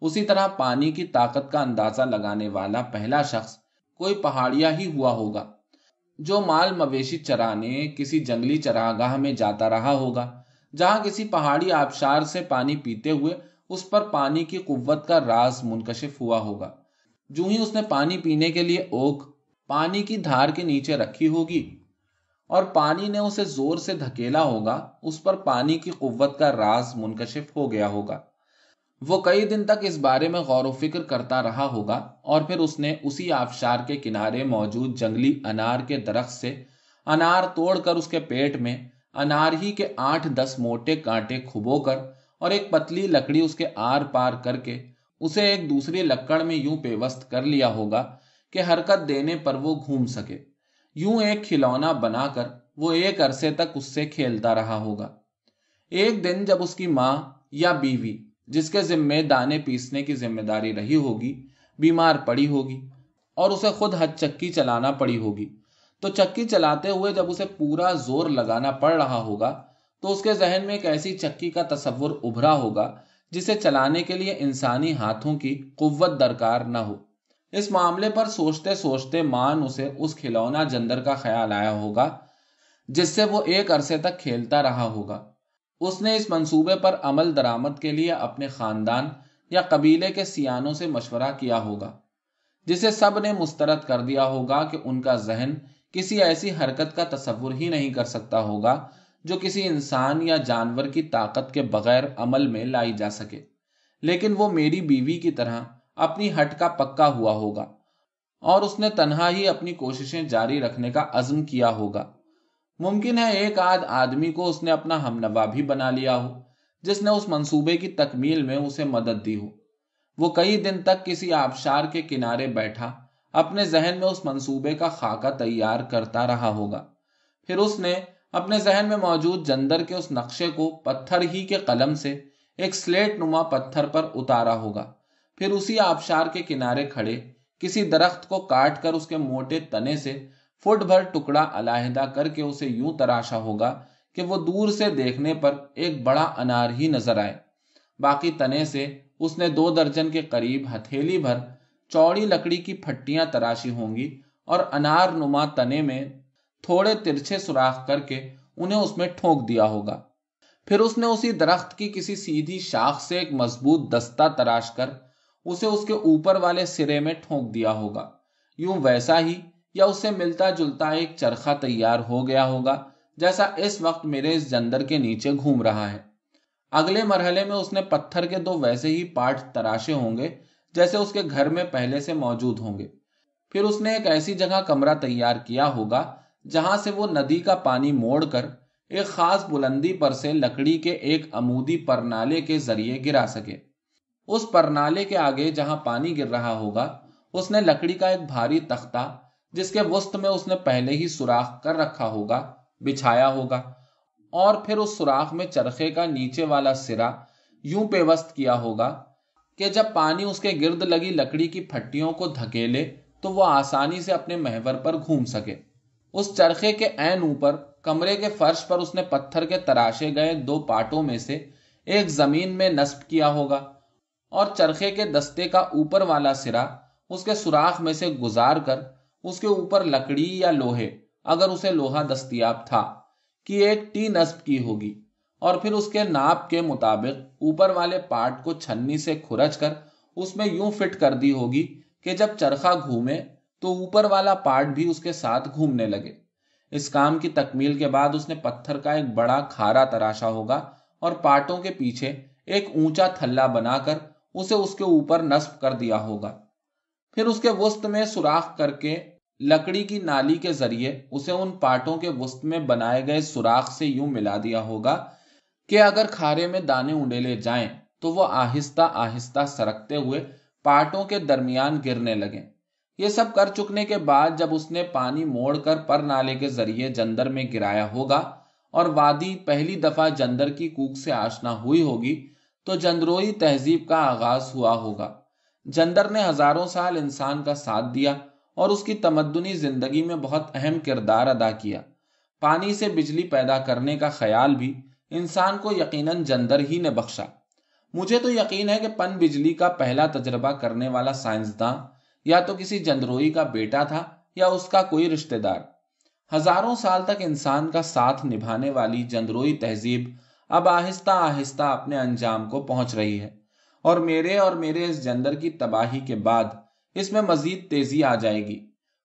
उसी तरह पानी की ताकत का अंदाजा लगाने वाला पहला शख्स कोई पहाड़िया ही हुआ होगा जो माल मवेशी चराने किसी जंगली चरागाह में जाता रहा होगा जहां किसी पहाड़ी आबशार से पानी पीते हुए उस पर पानी की कुव्वत का राज मुनकशिफ हुआ होगा जू ही उसने पानी पीने के लिए ओक पानी की धार के नीचे रखी होगी और पानी ने उसे जोर से धकेला होगा उस पर पानी की कुव्वत का राज मुनकशिफ हो गया होगा वो कई दिन तक इस बारे में गौर फिक्र करता रहा होगा और फिर उसने उसी आबशार के किनारे मौजूद जंगली अनार के दरख्त से अनार तोड़कर उसके पेट में अनार ही के आठ दस मोटे कांटे खुबो कर और एक पतली लकड़ी उसके आर पार करके उसे एक दूसरी लक्कड़ में यूं पेवस्त कर लिया होगा कि हरकत देने पर वो घूम सके यूं एक खिलौना बनाकर वो एक अरसे तक उससे खेलता रहा होगा एक दिन जब उसकी माँ या बीवी जिसके जिम्मे दाने पीसने की जिम्मेदारी रही होगी बीमार पड़ी होगी और उसे खुद हद चक्की चलाना पड़ी होगी तो चक्की चलाते हुए जब उसे पूरा जोर लगाना पड़ रहा होगा तो उसके जहन में एक ऐसी चक्की का तस्वुर उभरा होगा जिसे चलाने के लिए इंसानी हाथों की कुत दरकार न हो इस मामले पर सोचते सोचते मान उसे उस खिलौना जंदर का ख्याल आया होगा जिससे वो एक अरसे तक खेलता रहा होगा उसने इस मंसूबे पर अमल दरामद के लिए अपने खानदान या कबीले के सियानों से मशवरा किया होगा जिसे सब ने मुस्तरद कर दिया होगा कि उनका जहन किसी ऐसी हरकत का तस्वुर ही नहीं कर सकता होगा जो किसी इंसान या जानवर की ताकत के बगैर अमल में लाई जा सके लेकिन वो मेरी बीवी की तरह अपनी हट का पक्का हुआ होगा और उसने तनहा ही अपनी कोशिशें जारी रखने का अज़म किया होगा मुमकिन है एक आध आदमी को उसने अपना हमनवा भी बना लिया हो जिसने उस मंसूबे की तकमील में उसे मदद दी हो वो कई दिन तक किसी आबशार के किनारे बैठा अपने जहन में उस मंसूबे का खाका तैयार करता रहा होगा फिर उसने अपने जहन में मौजूद जंदर के उस नक्शे को पत्थर ही के कलम से एक स्लेट नुमा पत्थर पर उतारा होगा फिर उसी आबशार के किनारे खड़े किसी दरख्त को काट कर उसके मोटे तने से फुट भर टुकड़ा अलाहिदा करके उसे यूं तराशा होगा कि वो दूर से देखने पर एक बड़ा अनार ही नजर आए बाकी तने से उसने दो दर्जन के करीब हथेली भर चौड़ी लकड़ी की फट्टियां तराशी होंगी और अनार नुमा तने में थोड़े तिरछे सुराख करके उन्हें उसमें ठोंक दिया होगा फिर उसने उसी दरख्त की किसी सीधी शाख से एक मजबूत दस्ता तराश कर उसे उसके ऊपर वाले सिरे में ठोंक दिया होगा यूं वैसा ही या उससे मिलता जुलता एक चरखा तैयार हो गया होगा जैसा इस वक्त मेरे इस जंदर के नीचे घूम रहा है अगले मरहले में उसने पत्थर के दो वैसे ही पार्ट तराशे होंगे जैसे उसके घर में पहले से मौजूद होंगे फिर उसने एक ऐसी जगह कमरा तैयार किया होगा जहां से वो नदी का पानी मोड़कर एक खास बुलंदी पर से लकड़ी के एक अमूदी परनाले के जरिए गिरा सके उस परनाले के आगे जहां पानी गिर रहा होगा उसने लकड़ी का एक भारी तख्ता जिसके वस्त में उसने पहले ही सुराख कर रखा होगा बिछाया होगा और फिर उस सुराख में चरखे का नीचे वाला सिरा यूं पेवस्त किया होगा कि जब पानी उसके गिर्द लगी लकड़ी की फट्टियों को धकेले तो वो आसानी से अपने महवर पर घूम सके उस चरखे के एन ऊपर कमरे के फर्श पर उसने पत्थर के तराशे गए दो पाटों में से एक जमीन में नस्ब किया होगा और चरखे के दस्ते का ऊपर वाला सिरा उसके सुराख में से गुजार कर उसके ऊपर लकड़ी या लोहे अगर उसे लोहा दस्तियाब था कि एक टी नस्ब की होगी और फिर उसके नाप के मुताबिक ऊपर वाले पार्ट को छन्नी से खुरच कर उसमें यूं फिट कर दी होगी कि जब चरखा घूमे तो ऊपर वाला पार्ट भी उसके साथ घूमने लगे इस काम की तकमील के बाद उसने पत्थर का एक बड़ा खारा तराशा होगा और पार्टों के पीछे एक ऊंचा थल्ला बनाकर उसे उसके ऊपर नस्ब कर दिया होगा फिर उसके वस्त में सुराख करके लकड़ी की नाली के जरिए उसे उन पाटों के वस्त में बनाए गए सुराख से यूं मिला दिया होगा कि अगर खारे में दाने उंडेले जाए तो वो आहिस्ता आहिस्ता सरकते हुए पाटों के दरमियान गिरने लगे ये सब कर चुकने के बाद जब उसने पानी मोड़कर पर नाले के जरिए जंदर में गिराया होगा और वादी पहली दफा जंदर की कूक से आशना हुई होगी तो जंदरोई तहजीब का आगाज हुआ होगा जंदर ने हजारों साल इंसान का साथ दिया और उसकी तमदनी जिंदगी में बहुत अहम किरदार अदा किया पानी से बिजली पैदा करने का ख्याल भी इंसान को यकीन जंदर ही ने बख्शा मुझे तो यकीन है कि पन बिजली का पहला तजर्बा करने वाला साइंसदान या तो किसी जंदरोई का बेटा था या उसका कोई रिश्तेदार हजारों साल तक इंसान का साथ निभाने वाली जंदरोई तहजीब अब आहिस्ता आहिस्ता अपने अंजाम को पहुंच रही है और मेरे और मेरे इस जंदर की तबाही के बाद इसमें मजीद तेजी आ जाएगी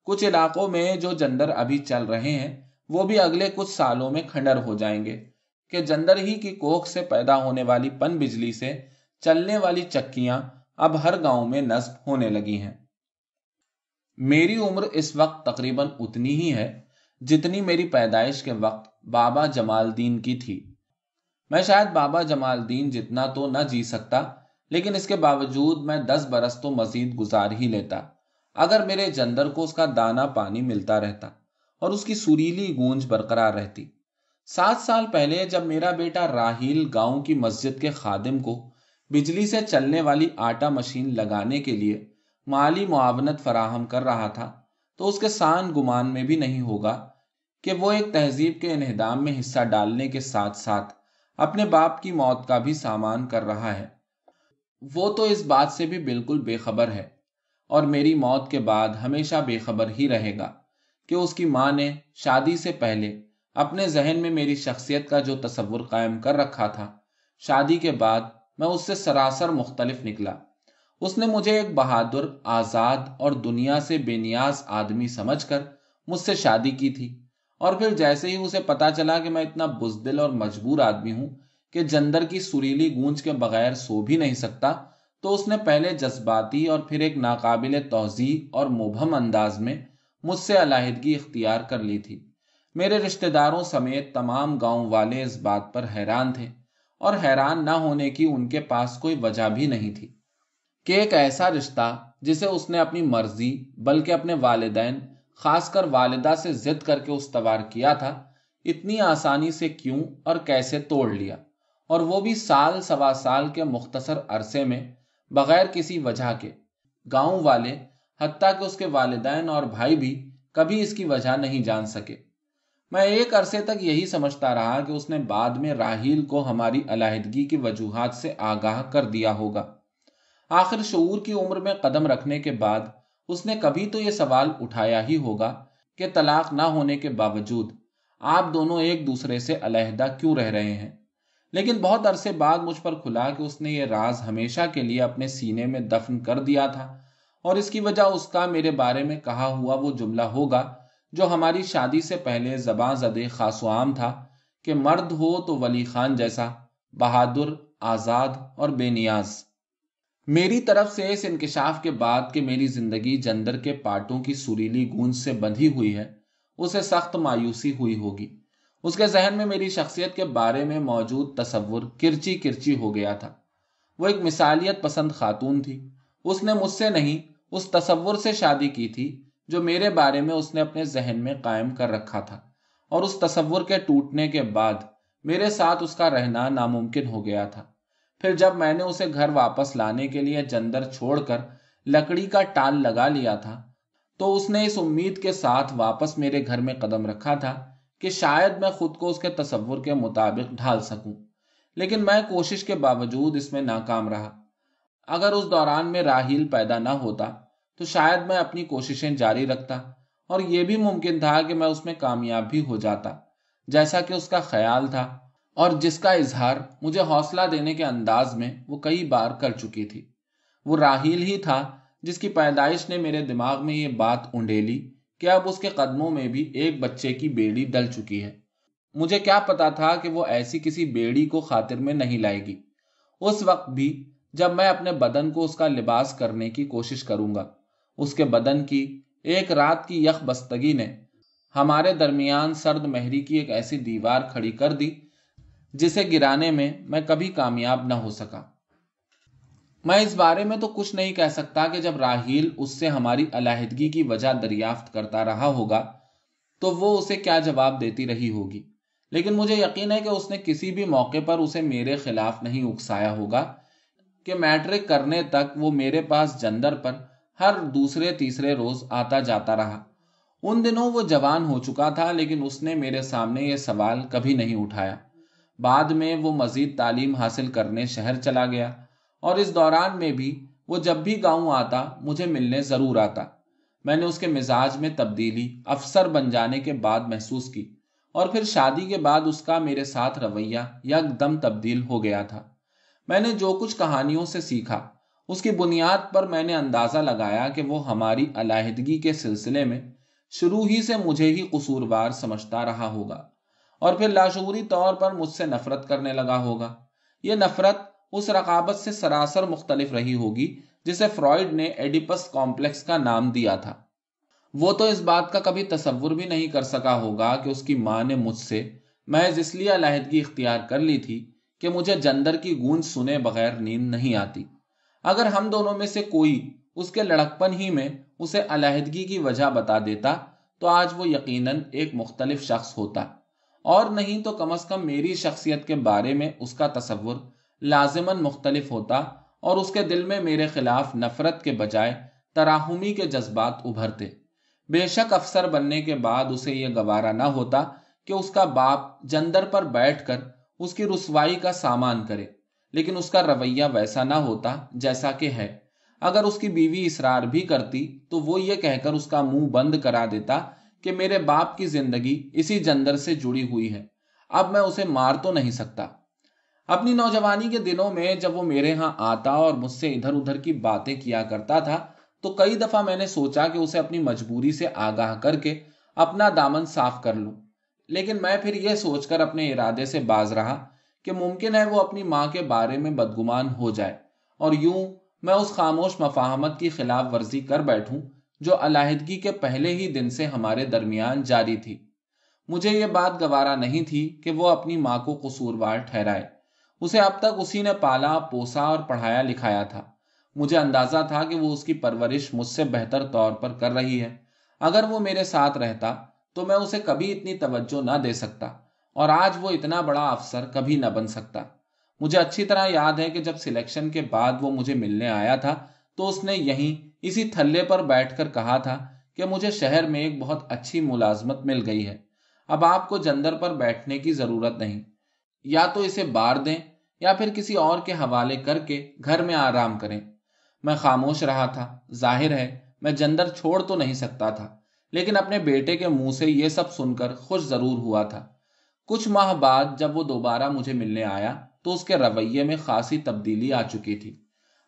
कुछ इलाकों में जो जंदर अभी चल रहे हैं वो भी अगले कुछ सालों में खंडर हो जाएंगे कि जंदर ही की कोख से पैदा होने वाली पन बिजली से चलने वाली चक्कियां अब हर गांव में नस्ब होने लगी हैं मेरी उम्र इस वक्त तकरीबन उतनी ही है जितनी मेरी पैदाइश के वक्त बाबा जमालदीन की थी मैं शायद बाबा जमालदीन जितना तो न जी सकता लेकिन इसके बावजूद मैं दस बरस तो मजीद गुजार ही लेता अगर मेरे जंदर को उसका दाना पानी मिलता रहता और उसकी सुरीली गूंज बरकरार रहती सात साल पहले जब मेरा बेटा राहील गांव की मस्जिद के खादिम को बिजली से चलने वाली आटा मशीन लगाने के लिए माली मुआवनत फराहम कर रहा था तो उसके शान गुमान में भी नहीं होगा कि वो एक तहजीब के इनहदाम में हिस्सा डालने के साथ साथ अपने बाप की मौत का भी सामान कर रहा है वो तो इस बात से भी बिल्कुल बेखबर है और मेरी मौत के बाद हमेशा बेखबर ही रहेगा कि उसकी माँ ने शादी से पहले अपने जहन में मेरी शख्सियत का जो तस्वुर कायम कर रखा था शादी के बाद मैं उससे सरासर मुख्तलिफ निकला उसने मुझे एक बहादुर आज़ाद और दुनिया से बेनियाज आदमी समझ कर मुझसे शादी की थी और फिर जैसे ही उसे पता चला कि मैं इतना बुजदिल और मजबूर आदमी हूँ कि जंदर की सुरीली गूंज के बगैर सो भी नहीं सकता तो उसने पहले जज्बाती और फिर एक नाकाबिल तोज़ी और मुबहम अंदाज में मुझसे अलाहदगी इख्तियार कर ली थी मेरे रिश्तेदारों समेत तमाम गांव वाले इस बात पर हैरान थे और हैरान ना होने की उनके पास कोई वजह भी नहीं थी कि एक ऐसा रिश्ता जिसे उसने अपनी मर्जी बल्कि अपने वालदेन खासकर वालदा से जिद करके उसवार किया था इतनी आसानी से क्यों और कैसे तोड़ लिया और वो भी साल सवा साल के मुख्तर अरसे में बगैर किसी वजह के गांव वाले हती कि उसके वालदेन और भाई भी कभी इसकी वजह नहीं जान सके मैं एक अरसे तक यही समझता रहा कि उसने बाद में राहल को हमारी अलाहदगी की वजूहत से आगाह कर दिया होगा आखिर शूर की उम्र में कदम रखने के बाद उसने कभी तो ये सवाल उठाया ही होगा कि तलाक ना होने के बावजूद आप दोनों एक दूसरे से अलहदा क्यों रह रहे हैं लेकिन बहुत अरसे बाद मुझ पर खुला कि उसने ये राज हमेशा के लिए अपने सीने में दफन कर दिया था और इसकी वजह उसका मेरे बारे में कहा हुआ वो जुमला होगा जो हमारी शादी से पहले जबां जदे खास था कि मर्द हो तो वली खान जैसा बहादुर आज़ाद और बेनियाज मेरी तरफ से इस इंकशाफ के बाद कि मेरी जिंदगी जंदर के पाटों की सुरीली गूंज से बंधी हुई है उसे सख्त मायूसी हुई होगी उसके जहन में मेरी शख्सियत के बारे में मौजूद तस्वुर किरची किरची हो गया था वो एक मिसालियत पसंद खातून थी उसने मुझसे नहीं उस तस्वुर से शादी की थी जो मेरे बारे में उसने अपने जहन में कायम कर रखा था और उस तस्वुर के टूटने के बाद मेरे साथ उसका रहना नामुमकिन हो गया था फिर जब मैंने उसे घर वापस लाने के लिए जंदर छोड़कर लकड़ी का टाल लगा लिया था तो उसने इस उम्मीद के साथ वापस मेरे घर में कदम रखा था कि शायद मैं खुद को उसके तस्वुर के मुताबिक ढाल सकूं लेकिन मैं कोशिश के बावजूद इसमें नाकाम रहा अगर उस दौरान में राहील पैदा ना होता तो शायद मैं अपनी कोशिशें जारी रखता और यह भी मुमकिन था कि मैं उसमें कामयाब भी हो जाता जैसा कि उसका ख्याल था और जिसका इजहार मुझे हौसला देने के अंदाज में वो कई बार कर चुकी थी वो राहील ही था जिसकी पैदाइश ने मेरे दिमाग में ये बात उंडेली कि अब उसके कदमों में भी एक बच्चे की बेड़ी डल चुकी है मुझे क्या पता था कि वो ऐसी किसी बेड़ी को खातिर में नहीं लाएगी उस वक्त भी जब मैं अपने बदन को उसका लिबास करने की कोशिश करूंगा उसके बदन की एक रात की यख बस्तगी ने हमारे दरमियान सर्द महरी की एक ऐसी दीवार खड़ी कर दी जिसे गिराने में मैं कभी कामयाब न हो सका मैं इस बारे में तो कुछ नहीं कह सकता कि जब राहील उससे हमारी अलाहदगी की वजह दरियाफ्त करता रहा होगा तो वो उसे क्या जवाब देती रही होगी लेकिन मुझे यकीन है कि उसने किसी भी मौके पर उसे मेरे खिलाफ नहीं उकसाया होगा कि मैट्रिक करने तक वो मेरे पास जंदर पर हर दूसरे तीसरे रोज आता जाता रहा उन दिनों वो जवान हो चुका था लेकिन उसने मेरे सामने ये सवाल कभी नहीं उठाया बाद में वो मजीद तालीम हासिल करने शहर चला गया और इस दौरान में भी वो जब भी गाँव आता मुझे मिलने ज़रूर आता मैंने उसके मिजाज में तब्दीली अफसर बन जाने के बाद महसूस की और फिर शादी के बाद उसका मेरे साथ रवैया यकदम तब्दील हो गया था मैंने जो कुछ कहानियों से सीखा उसकी बुनियाद पर मैंने अंदाज़ा लगाया कि वो हमारी अलाहदगी के सिलसिले में शुरू ही से मुझे ही कसूरवार समझता रहा होगा और फिर लाशूरी तौर पर मुझसे नफरत करने लगा होगा ये नफरत उस रकाबत से सरासर मुख्तलिफ रही होगी जिसे फ्रॉइड ने एडिपस कॉम्प्लेक्स का नाम दिया था वो तो इस बात का कभी तस्वुर भी नहीं कर सका होगा कि उसकी माँ ने मुझसे महज इसलिए अलाहदगी इख्तियार कर ली थी कि मुझे जंदर की गूंज सुने बगैर नींद नहीं आती अगर हम दोनों में से कोई उसके लड़कपन ही में उसे अलहदगी की वजह बता देता तो आज वो यकीनन एक मुख्तलिफ शख्स होता और नहीं तो कम अज कम मेरी शख्सियत के बारे में उसका तस्वुर लाजिमन मुख्तलिफ होता और उसके दिल में मेरे खिलाफ नफरत के बजाय तराहमी के जज्बात उभरते बेशक अफसर बनने के बाद उसे यह गवारा ना होता कि उसका बाप जंदर पर बैठ कर उसकी रसवाई का सामान करे लेकिन उसका रवैया वैसा ना होता जैसा कि है अगर उसकी बीवी इसरार भी करती तो वो ये कहकर उसका मुंह बंद करा देता कि मेरे बाप की जिंदगी इसी जंदर से जुड़ी हुई है अब मैं उसे मार तो नहीं सकता अपनी नौजवानी के दिनों में जब वो मेरे यहाँ आता और मुझसे इधर उधर की बातें किया करता था तो कई दफा मैंने सोचा कि उसे अपनी मजबूरी से आगाह करके अपना दामन साफ कर लूं लेकिन मैं फिर यह सोचकर अपने इरादे से बाज रहा कि मुमकिन है वो अपनी माँ के बारे में बदगुमान हो जाए और यूं मैं उस खामोश मफाहमत की खिलाफ वर्जी कर बैठूं जो अलाहिदगी के पहले ही दिन से हमारे दरमियान जारी थी मुझे ये बात गवारा नहीं थी कि वो अपनी माँ को कसूरवार ठहराए उसे अब तक उसी ने पाला पोसा और पढ़ाया लिखाया था मुझे अंदाजा था कि वो उसकी परवरिश मुझसे बेहतर तौर पर कर रही है अगर वो मेरे साथ रहता तो मैं उसे कभी इतनी तवज्जो ना दे सकता और आज वो इतना बड़ा अफसर कभी ना बन सकता मुझे अच्छी तरह याद है कि जब सिलेक्शन के बाद वो मुझे मिलने आया था तो उसने यही इसी थल्ले पर बैठकर कहा था कि मुझे शहर में एक बहुत अच्छी मुलाजमत मिल गई है अब आपको जंदर पर बैठने की ज़रूरत नहीं या तो इसे बार दें या फिर किसी और के हवाले करके घर में आराम करें मैं खामोश रहा था जाहिर है मैं जंदर छोड़ तो नहीं सकता था लेकिन अपने बेटे के मुंह से यह सब सुनकर खुश जरूर हुआ था कुछ माह बाद जब वो दोबारा मुझे मिलने आया तो उसके रवैये में खासी तब्दीली आ चुकी थी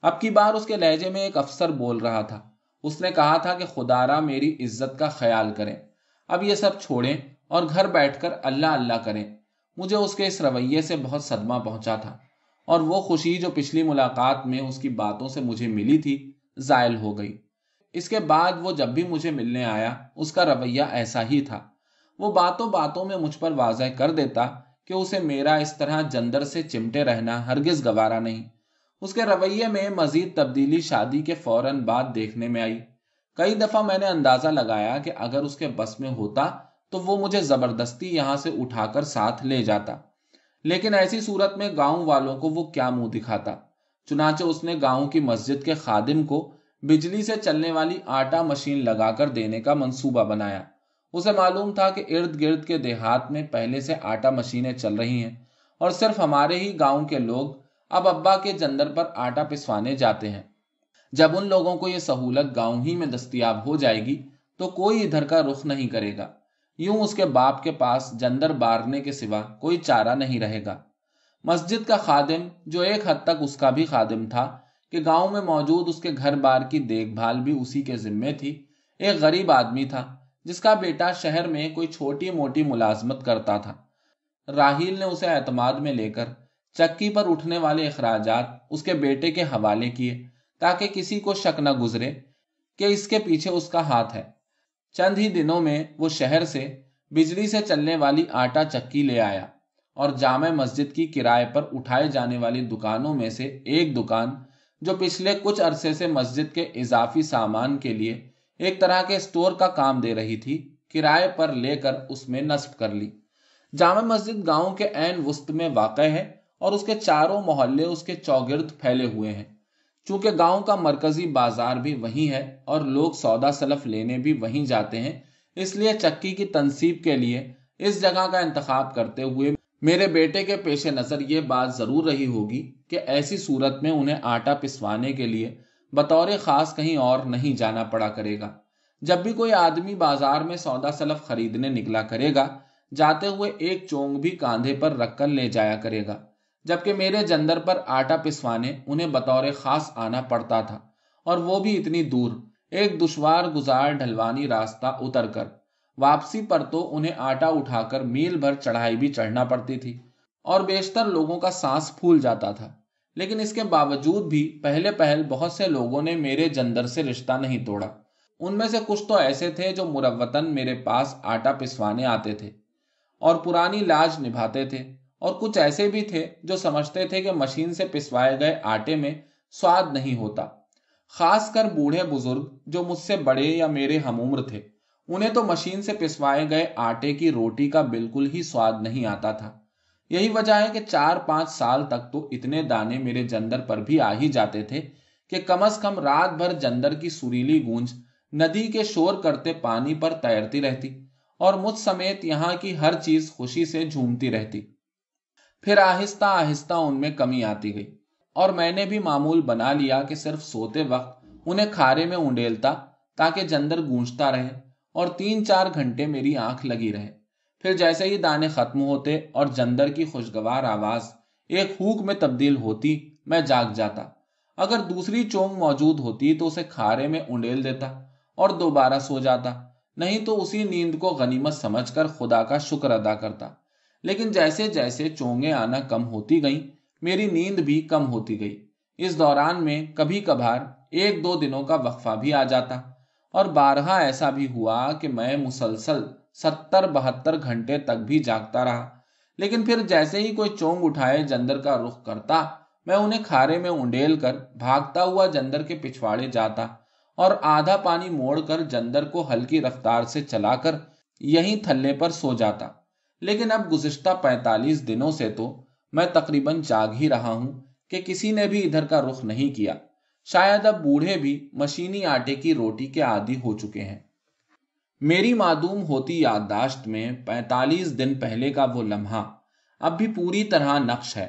अब की बार उसके लहजे में एक अफसर बोल रहा था उसने कहा था कि खुदारा मेरी इज्जत का ख्याल करें अब यह सब छोड़ें और घर बैठकर अल्लाह अल्लाह करें मुझे उसके इस रवैये से बहुत सदमा पहुंचा था और वो खुशी जो पिछली मुलाकात में उसकी बातों से मुझे मिली थी जायल हो गई इसके बाद वो जब भी मुझे मिलने आया उसका रवैया ऐसा ही था वो बातों बातों में मुझ पर वाजह कर देता कि उसे मेरा इस तरह जंदर से चिमटे रहना हरगिज गवारा नहीं उसके रवैये में मजीद तब्दीली शादी के फौरन बाद देखने में आई कई दफा मैंने अंदाजा लगाया कि अगर उसके बस में होता तो वो मुझे जबरदस्ती यहां से उठाकर साथ ले जाता लेकिन ऐसी सूरत में गांव वालों को वो क्या मुंह दिखाता चुनाचे उसने गांव की मस्जिद के खादिम को बिजली से चलने वाली आटा मशीन लगाकर देने का मंसूबा बनाया उसे मालूम था कि इर्द गिर्द के देहात में पहले से आटा मशीनें चल रही हैं और सिर्फ हमारे ही गांव के लोग अब अब्बा के जंदर पर आटा पिसवाने जाते हैं जब उन लोगों को यह सहूलत गाँव ही में दस्तियाब हो जाएगी तो कोई इधर का रुख नहीं करेगा यूं उसके बाप के पास जंदर बारने के सिवा कोई चारा नहीं रहेगा मस्जिद का खादिम जो एक हद तक उसका भी खादिम था कि गांव में मौजूद उसके घर बार की देखभाल भी उसी के जिम्मे थी एक गरीब आदमी था जिसका बेटा शहर में कोई छोटी मोटी मुलाजमत करता था राहल ने उसे एतमाद में लेकर चक्की पर उठने वाले अखराज उसके बेटे के हवाले किए ताकि किसी को शक न गुजरे कि इसके पीछे उसका हाथ है चंद ही दिनों में वो शहर से बिजली से चलने वाली आटा चक्की ले आया और जामे मस्जिद की किराए पर उठाए जाने वाली दुकानों में से एक दुकान जो पिछले कुछ अरसे से मस्जिद के इजाफी सामान के लिए एक तरह के स्टोर का काम दे रही थी किराए पर लेकर उसमें नस्ब कर ली जामा मस्जिद गांव के एन वस्त में वाक़ है और उसके चारों मोहल्ले उसके चौगिर्द फैले हुए हैं चूंकि गांव का मरकजी बाजार भी वही है और लोग सौदा सलफ लेने भी वही जाते हैं इसलिए चक्की की तनसीब के लिए इस जगह का इंतखब करते हुए मेरे बेटे के पेश नज़र ये बात ज़रूर रही होगी कि ऐसी सूरत में उन्हें आटा पिसवाने के लिए बतौर ख़ास कहीं और नहीं जाना पड़ा करेगा जब भी कोई आदमी बाजार में सौदा सलफ खरीदने निकला करेगा जाते हुए एक चोंग भी कांधे पर रख कर ले जाया करेगा जबकि मेरे जंदर पर आटा पिसवाने उन्हें बतौर खास आना पड़ता था और वो भी इतनी दूर एक दुशवार गुजार ढलवानी रास्ता उतर कर वापसी पर तो उन्हें आटा उठाकर मील भर चढ़ाई भी चढ़ना पड़ती थी और बेशतर लोगों का सांस फूल जाता था लेकिन इसके बावजूद भी पहले पहल बहुत से लोगों ने मेरे जंदर से रिश्ता नहीं तोड़ा उनमें से कुछ तो ऐसे थे जो मुरवतन मेरे पास आटा पिसवाने आते थे और पुरानी लाज निभाते थे और कुछ ऐसे भी थे जो समझते थे कि मशीन से पिसवाए गए आटे में स्वाद नहीं होता खासकर बूढ़े बुजुर्ग जो मुझसे बड़े या मेरे हम उम्र थे उन्हें तो मशीन से पिसवाए गए आटे की रोटी का बिल्कुल ही स्वाद नहीं आता था यही वजह है कि चार पांच साल तक तो इतने दाने मेरे जंदर पर भी आ ही जाते थे कि कम अज कम रात भर जंदर की सुरीली गूंज नदी के शोर करते पानी पर तैरती रहती और मुझ समेत यहाँ की हर चीज खुशी से झूमती रहती फिर आहिस्ता आहिस्ता उनमें कमी आती गई और मैंने भी मामूल बना लिया कि सिर्फ सोते वक्त उन्हें खारे में उंडेलता ताकि जंदर गूंजता रहे और तीन चार घंटे मेरी आंख लगी रहे फिर जैसे ही दाने खत्म होते और जंदर की खुशगवार आवाज एक हूक में तब्दील होती मैं जाग जाता अगर दूसरी चोंग मौजूद होती तो उसे खारे में उंडेल देता और दोबारा सो जाता नहीं तो उसी नींद को गनीमत समझकर खुदा का शुक्र अदा करता लेकिन जैसे जैसे चोंगे आना कम होती गई मेरी नींद भी कम होती गई इस दौरान में कभी कभार एक दो दिनों का वक्फा भी आ जाता और बारह ऐसा भी हुआ कि मैं मुसलसल सत्तर बहत्तर घंटे तक भी जागता रहा लेकिन फिर जैसे ही कोई चोंग उठाए जंदर का रुख करता मैं उन्हें खारे में उंडेल कर भागता हुआ जंदर के पिछवाड़े जाता और आधा पानी मोड़कर जंदर को हल्की रफ्तार से चलाकर यहीं थल्ले पर सो जाता लेकिन अब गुजश्ता पैतालीस दिनों से तो मैं तकरीबन जाग ही रहा हूं कि किसी ने भी इधर का रुख नहीं किया शायद अब बूढ़े भी मशीनी आटे की रोटी के आदि हो चुके हैं मेरी मालूम होती याददाश्त में 45 दिन पहले का वो लम्हा अब भी पूरी तरह नक्श है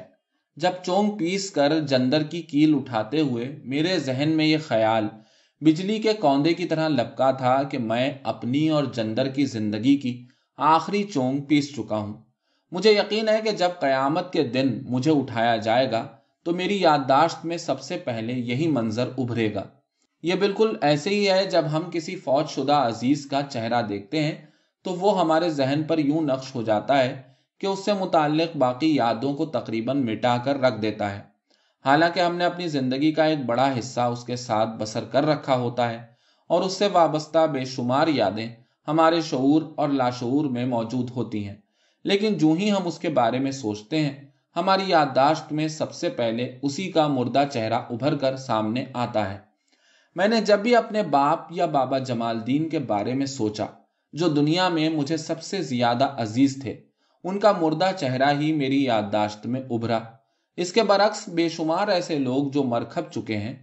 जब चोंग पीस कर जंदर की कील उठाते हुए मेरे जहन में ये ख्याल बिजली के कौंदे की तरह लपका था कि मैं अपनी और जंदर की जिंदगी की आखिरी चोंग पीस चुका हूँ मुझे यकीन है कि जब कयामत के दिन मुझे उठाया जाएगा तो मेरी याददाश्त में सबसे पहले यही मंजर उभरेगा ये बिल्कुल ऐसे ही है जब हम किसी फौज शुदा अजीज का चेहरा देखते हैं तो वो हमारे जहन पर यूं नक्श हो जाता है कि उससे मुतक बाकी यादों को तकरीबन मिटा कर रख देता है हालांकि हमने अपनी ज़िंदगी का एक बड़ा हिस्सा उसके साथ बसर कर रखा होता है और उससे वाबस्ता बेशुमार यादें हमारे शूर और लाशूर में मौजूद होती हैं लेकिन जू ही हम उसके बारे में सोचते हैं हमारी याददाश्त में सबसे पहले उसी का मुर्दा चेहरा उभर कर सामने आता है मैंने जब भी अपने बाप या बाबा जमालदीन के बारे में सोचा जो दुनिया में मुझे सबसे ज्यादा अजीज थे उनका मुर्दा चेहरा ही मेरी याददाश्त में उभरा इसके बरक्स बेशुमार ऐसे लोग जो मरखप चुके हैं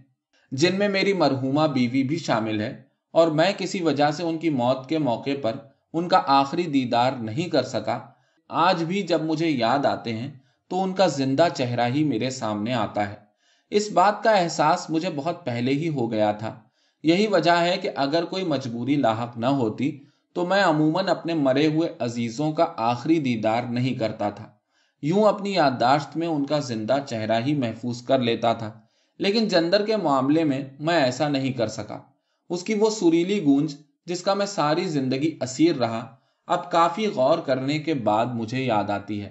जिनमें मेरी मरहुमा बीवी भी शामिल है और मैं किसी वजह से उनकी मौत के मौके पर उनका आखिरी दीदार नहीं कर सका आज भी जब मुझे याद आते हैं तो उनका जिंदा चेहरा ही मेरे सामने आता है इस बात का एहसास मुझे बहुत पहले ही हो गया था यही वजह है कि अगर कोई मजबूरी लाक न होती तो मैं अमूमन अपने मरे हुए अजीजों का आखिरी दीदार नहीं करता था यूं अपनी याददाश्त में उनका जिंदा चेहरा ही महफूज कर लेता था लेकिन जंदर के मामले में मैं ऐसा नहीं कर सका उसकी वो सुरीली गूंज जिसका मैं सारी जिंदगी असीर रहा अब काफी गौर करने के बाद मुझे याद आती है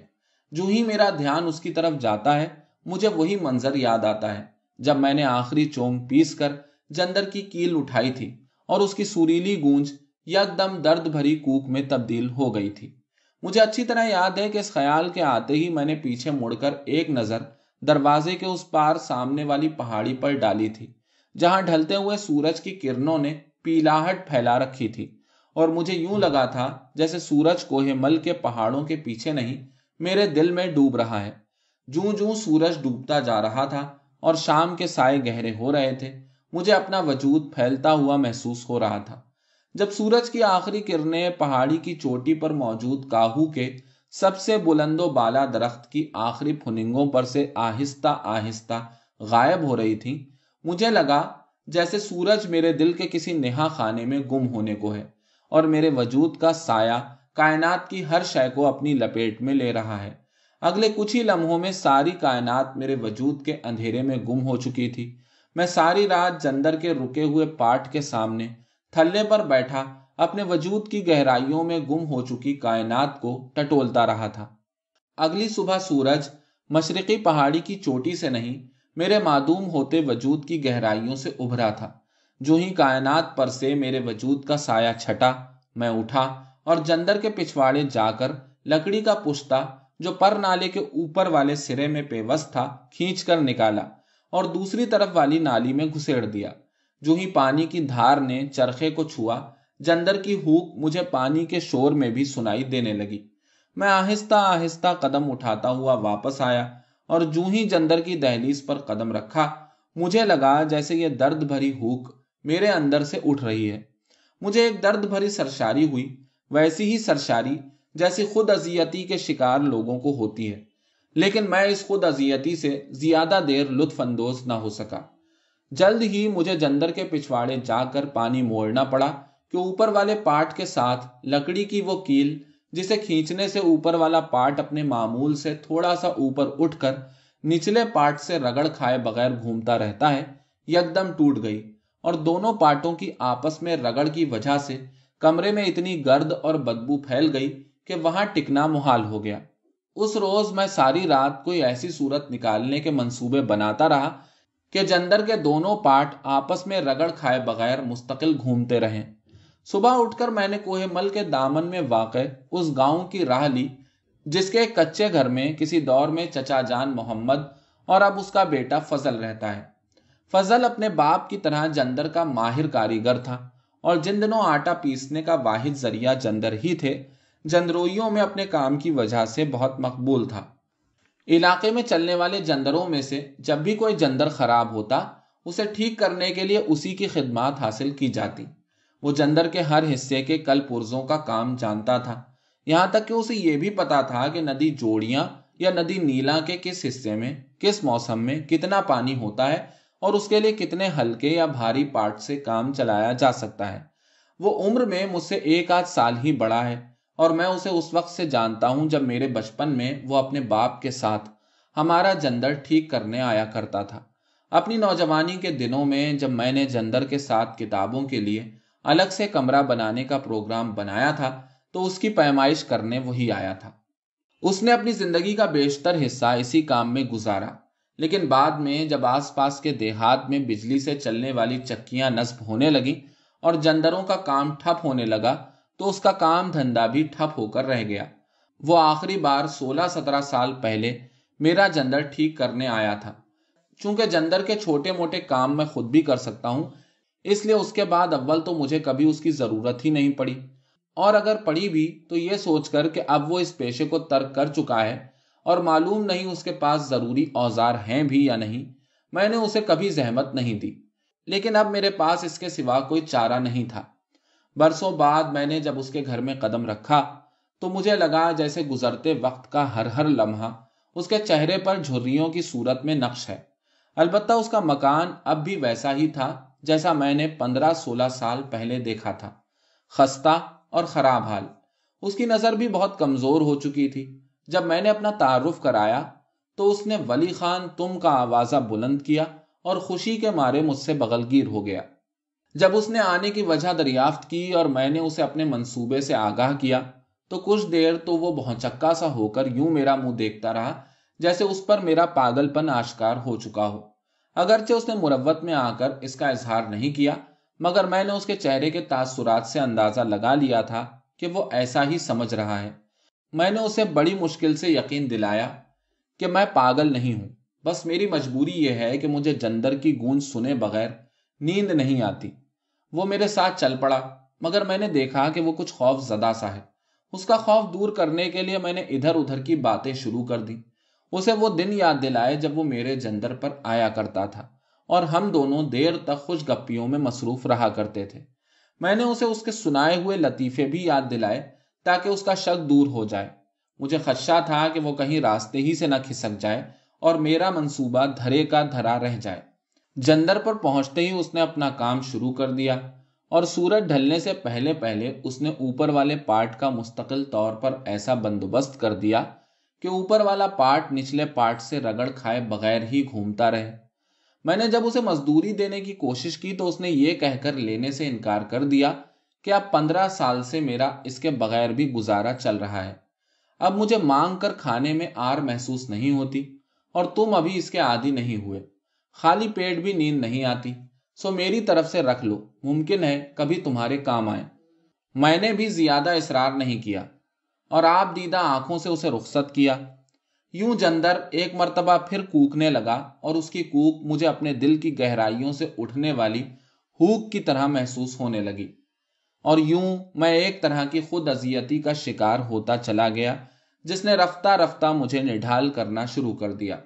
जो ही मेरा ध्यान उसकी तरफ जाता है मुझे वही मंजर याद आता है जब मैंने आखिरी चोंग पीस कर जंदर की कील उठाई थी और उसकी सुरीली गूंज यकदम दर्द भरी कूक में तब्दील हो गई थी मुझे अच्छी तरह याद है कि इस ख्याल के आते ही मैंने पीछे मुड़कर एक नज़र दरवाजे के उस पार सामने वाली पहाड़ी पर डाली थी जहां ढलते हुए सूरज की किरणों ने पीलाहट फैला रखी थी और मुझे यूं लगा था जैसे सूरज कोहेमल के पहाड़ों के पीछे नहीं मेरे दिल में डूब रहा है जू जू सूरज डूबता जा रहा था और शाम के साय गहरे हो रहे थे मुझे अपना वजूद फैलता हुआ महसूस हो रहा था जब सूरज की आखिरी किरणें पहाड़ी की चोटी पर मौजूद काहू के सबसे बुलंदो बाला दरख्त की आखिरी फुनिंगों पर से आहिस्ता आहिस्ता गायब हो रही थीं मुझे लगा जैसे सूरज मेरे दिल के किसी नेहा खाने में गुम होने को है और मेरे वजूद का साया कायनात की हर शय को अपनी लपेट में ले रहा है अगले कुछ ही लम्हों में सारी कायनात मेरे वजूद के अंधेरे में गुम हो चुकी थी मैं सारी रात जंदर के रुके हुए पाठ के सामने थल्ले पर बैठा अपने वजूद की गहराइयों में गुम हो चुकी कायनात को टटोलता रहा था अगली सुबह सूरज मशरकी पहाड़ी की चोटी से नहीं मेरे मादूम होते वजूद की गहराइयों से उभरा था जो ही कायनात पर से मेरे वजूद का साया छटा मैं उठा और जंदर के पिछवाड़े जाकर लकड़ी का पुश्ता जो पर नाले के ऊपर वाले सिरे में पेवस्त था खींच कर निकाला और दूसरी तरफ वाली नाली में घुसेड़ दिया जो ही पानी की धार ने चरखे को छुआ जंदर की हूक मुझे पानी के शोर में भी सुनाई देने लगी मैं आहिस्ता आहिस्ता कदम उठाता हुआ वापस आया और जू ही जंदर की दहलीज पर कदम रखा मुझे लगा जैसे यह दर्द भरी हुक मेरे अंदर से उठ रही है मुझे एक दर्द भरी सरशारी हुई वैसी ही सरशारी जैसी खुद अजियती के शिकार लोगों को होती है लेकिन मैं इस खुद अजियती से ज्यादा देर लुत्फानंदोज ना हो सका जल्द ही मुझे जंदर के पिछवाड़े जाकर पानी मोड़ना पड़ा कि ऊपर वाले पाठ के साथ लकड़ी की वो कील जिसे खींचने से ऊपर वाला पार्ट अपने मामूल से थोड़ा सा ऊपर उठकर निचले पार्ट से रगड़ खाए बगैर घूमता रहता है यकदम टूट गई और दोनों पार्टों की आपस में रगड़ की वजह से कमरे में इतनी गर्द और बदबू फैल गई कि वहां टिकना मुहाल हो गया उस रोज मैं सारी रात कोई ऐसी सूरत निकालने के मंसूबे बनाता रहा कि जंदर के दोनों पार्ट आपस में रगड़ खाए बगैर मुस्तकिल घूमते रहें सुबह उठकर मैंने मल के दामन में वाक़ उस गांव की राह ली जिसके कच्चे घर में किसी दौर में चचा जान मोहम्मद और अब उसका बेटा फजल रहता है फजल अपने बाप की तरह जंदर का माहिर कारीगर था और जिन दिनों आटा पीसने का वाहिद जरिया जंदर ही थे जंदरोइयों में अपने काम की वजह से बहुत मकबूल था इलाके में चलने वाले जंदरों में से जब भी कोई जंदर खराब होता उसे ठीक करने के लिए उसी की खिदमत हासिल की जाती वो जंदर के हर हिस्से के कल पुरजों का काम जानता था यहाँ तक कि उसे यह भी पता था कि नदी जोड़िया या नदी नीला के किस हिस्से में किस मौसम में कितना पानी होता है और उसके लिए कितने हल्के या भारी पार्ट से काम चलाया जा सकता है वो उम्र में मुझसे एक आध साल ही बड़ा है और मैं उसे उस वक्त से जानता हूँ जब मेरे बचपन में वो अपने बाप के साथ हमारा जंदर ठीक करने आया करता था अपनी नौजवानी के दिनों में जब मैंने जंदर के साथ किताबों के लिए अलग से कमरा बनाने का प्रोग्राम बनाया था तो उसकी पैमाइश करने वही आया था उसने अपनी जिंदगी का बेशतर हिस्सा इसी काम में गुजारा लेकिन बाद में जब आसपास के देहात में बिजली से चलने वाली चक्कियां नस्ब होने लगी और जंदरों का काम ठप होने लगा तो उसका काम धंधा भी ठप होकर रह गया वो आखिरी बार सोलह सत्रह साल पहले मेरा जंदर ठीक करने आया था चूंकि जंदर के छोटे मोटे काम मैं खुद भी कर सकता हूँ इसलिए उसके बाद अव्वल तो मुझे कभी उसकी ज़रूरत ही नहीं पड़ी और अगर पड़ी भी तो ये सोचकर कि अब वो इस पेशे को तर्क कर चुका है और मालूम नहीं उसके पास ज़रूरी औजार हैं भी या नहीं मैंने उसे कभी जहमत नहीं दी लेकिन अब मेरे पास इसके सिवा कोई चारा नहीं था बरसों बाद मैंने जब उसके घर में कदम रखा तो मुझे लगा जैसे गुजरते वक्त का हर हर लम्हा उसके चेहरे पर झुर्रियों की सूरत में नक्श है अलबत्ता उसका मकान अब भी वैसा ही था जैसा मैंने पंद्रह सोलह साल पहले देखा था खस्ता और खराब हाल उसकी नज़र भी बहुत कमज़ोर हो चुकी थी जब मैंने अपना तारुफ कराया तो उसने वली खान तुम का आवाज़ा बुलंद किया और खुशी के मारे मुझसे बगलगीर हो गया जब उसने आने की वजह दरियाफ्त की और मैंने उसे अपने मंसूबे से आगाह किया तो कुछ देर तो वो भौचक्का सा होकर यूं मेरा मुंह देखता रहा जैसे उस पर मेरा पागलपन आश्कार हो चुका हो अगरचे उसने मुरवत में आकर इसका इजहार नहीं किया मगर मैंने उसके चेहरे के तासुरात से अंदाजा लगा लिया था कि वो ऐसा ही समझ रहा है मैंने उसे बड़ी मुश्किल से यकीन दिलाया कि मैं पागल नहीं हूं बस मेरी मजबूरी यह है कि मुझे जंदर की गूंज सुने बगैर नींद नहीं आती वो मेरे साथ चल पड़ा मगर मैंने देखा कि वो कुछ खौफ जदा सा है उसका खौफ दूर करने के लिए मैंने इधर उधर की बातें शुरू कर दी उसे वो दिन याद दिलाए जब वो मेरे जंदर पर आया करता था और हम दोनों देर तक खुश गप्पियों में मसरूफ रहा करते थे मैंने उसे उसके सुनाए हुए लतीफ़े भी याद दिलाए ताकि उसका शक दूर हो जाए मुझे खदशा था कि वो कहीं रास्ते ही से न खिसक जाए और मेरा मंसूबा धरे का धरा रह जाए जंदर पर पहुंचते ही उसने अपना काम शुरू कर दिया और सूरज ढलने से पहले पहले उसने ऊपर वाले पार्ट का मुस्तकिल तौर पर ऐसा बंदोबस्त कर दिया कि ऊपर वाला पार्ट निचले पार्ट से रगड़ खाए बगैर ही घूमता रहे मैंने जब उसे मजदूरी देने की कोशिश की तो उसने ये कहकर लेने से इनकार कर दिया कि अब पंद्रह साल से मेरा इसके बगैर भी गुजारा चल रहा है अब मुझे मांग कर खाने में आर महसूस नहीं होती और तुम अभी इसके आदि नहीं हुए खाली पेट भी नींद नहीं आती सो मेरी तरफ से रख लो मुमकिन है कभी तुम्हारे काम आए मैंने भी ज्यादा इसरार नहीं किया और आप दीदा आंखों से उसे रुखसत किया यूं जंदर एक मरतबा फिर कूकने लगा और उसकी कूक मुझे अपने दिल की गहराइयों से उठने वाली हूक की तरह महसूस होने लगी और यूं मैं एक तरह की खुद अजियती का शिकार होता चला गया जिसने रफ्ता रफ्ता मुझे निढाल करना शुरू कर दिया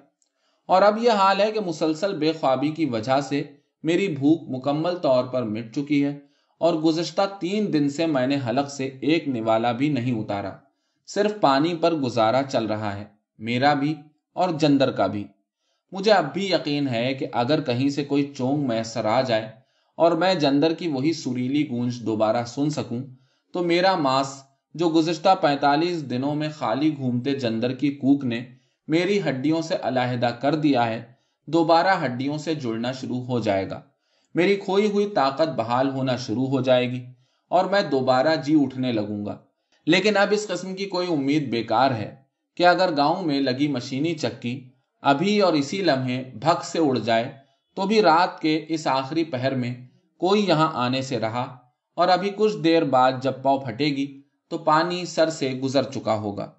और अब यह हाल है कि मुसलसल बेख्वाबी की वजह से मेरी भूख मुकम्मल तौर पर मिट चुकी है और गुजश्ता तीन दिन से मैंने हलक से एक निवाला भी नहीं उतारा सिर्फ पानी पर गुजारा चल रहा है मेरा भी और जंदर का भी मुझे अब भी यकीन है कि अगर कहीं से कोई चोंग मैसर आ जाए और मैं जंदर की वही सुरीली गूंज दोबारा सुन सकूं तो मेरा मांस जो गुजश्ता 45 दिनों में खाली घूमते जंदर की कूक ने मेरी हड्डियों से अलाहदा कर दिया है दोबारा हड्डियों से जुड़ना शुरू हो जाएगा मेरी खोई हुई ताकत बहाल होना शुरू हो जाएगी और मैं दोबारा जी उठने लगूंगा लेकिन अब इस कस्म की कोई उम्मीद बेकार है कि अगर गांव में लगी मशीनी चक्की अभी और इसी लम्हे भग से उड़ जाए तो भी रात के इस आखिरी पहर में कोई यहां आने से रहा और अभी कुछ देर बाद जब पाव फटेगी तो पानी सर से गुजर चुका होगा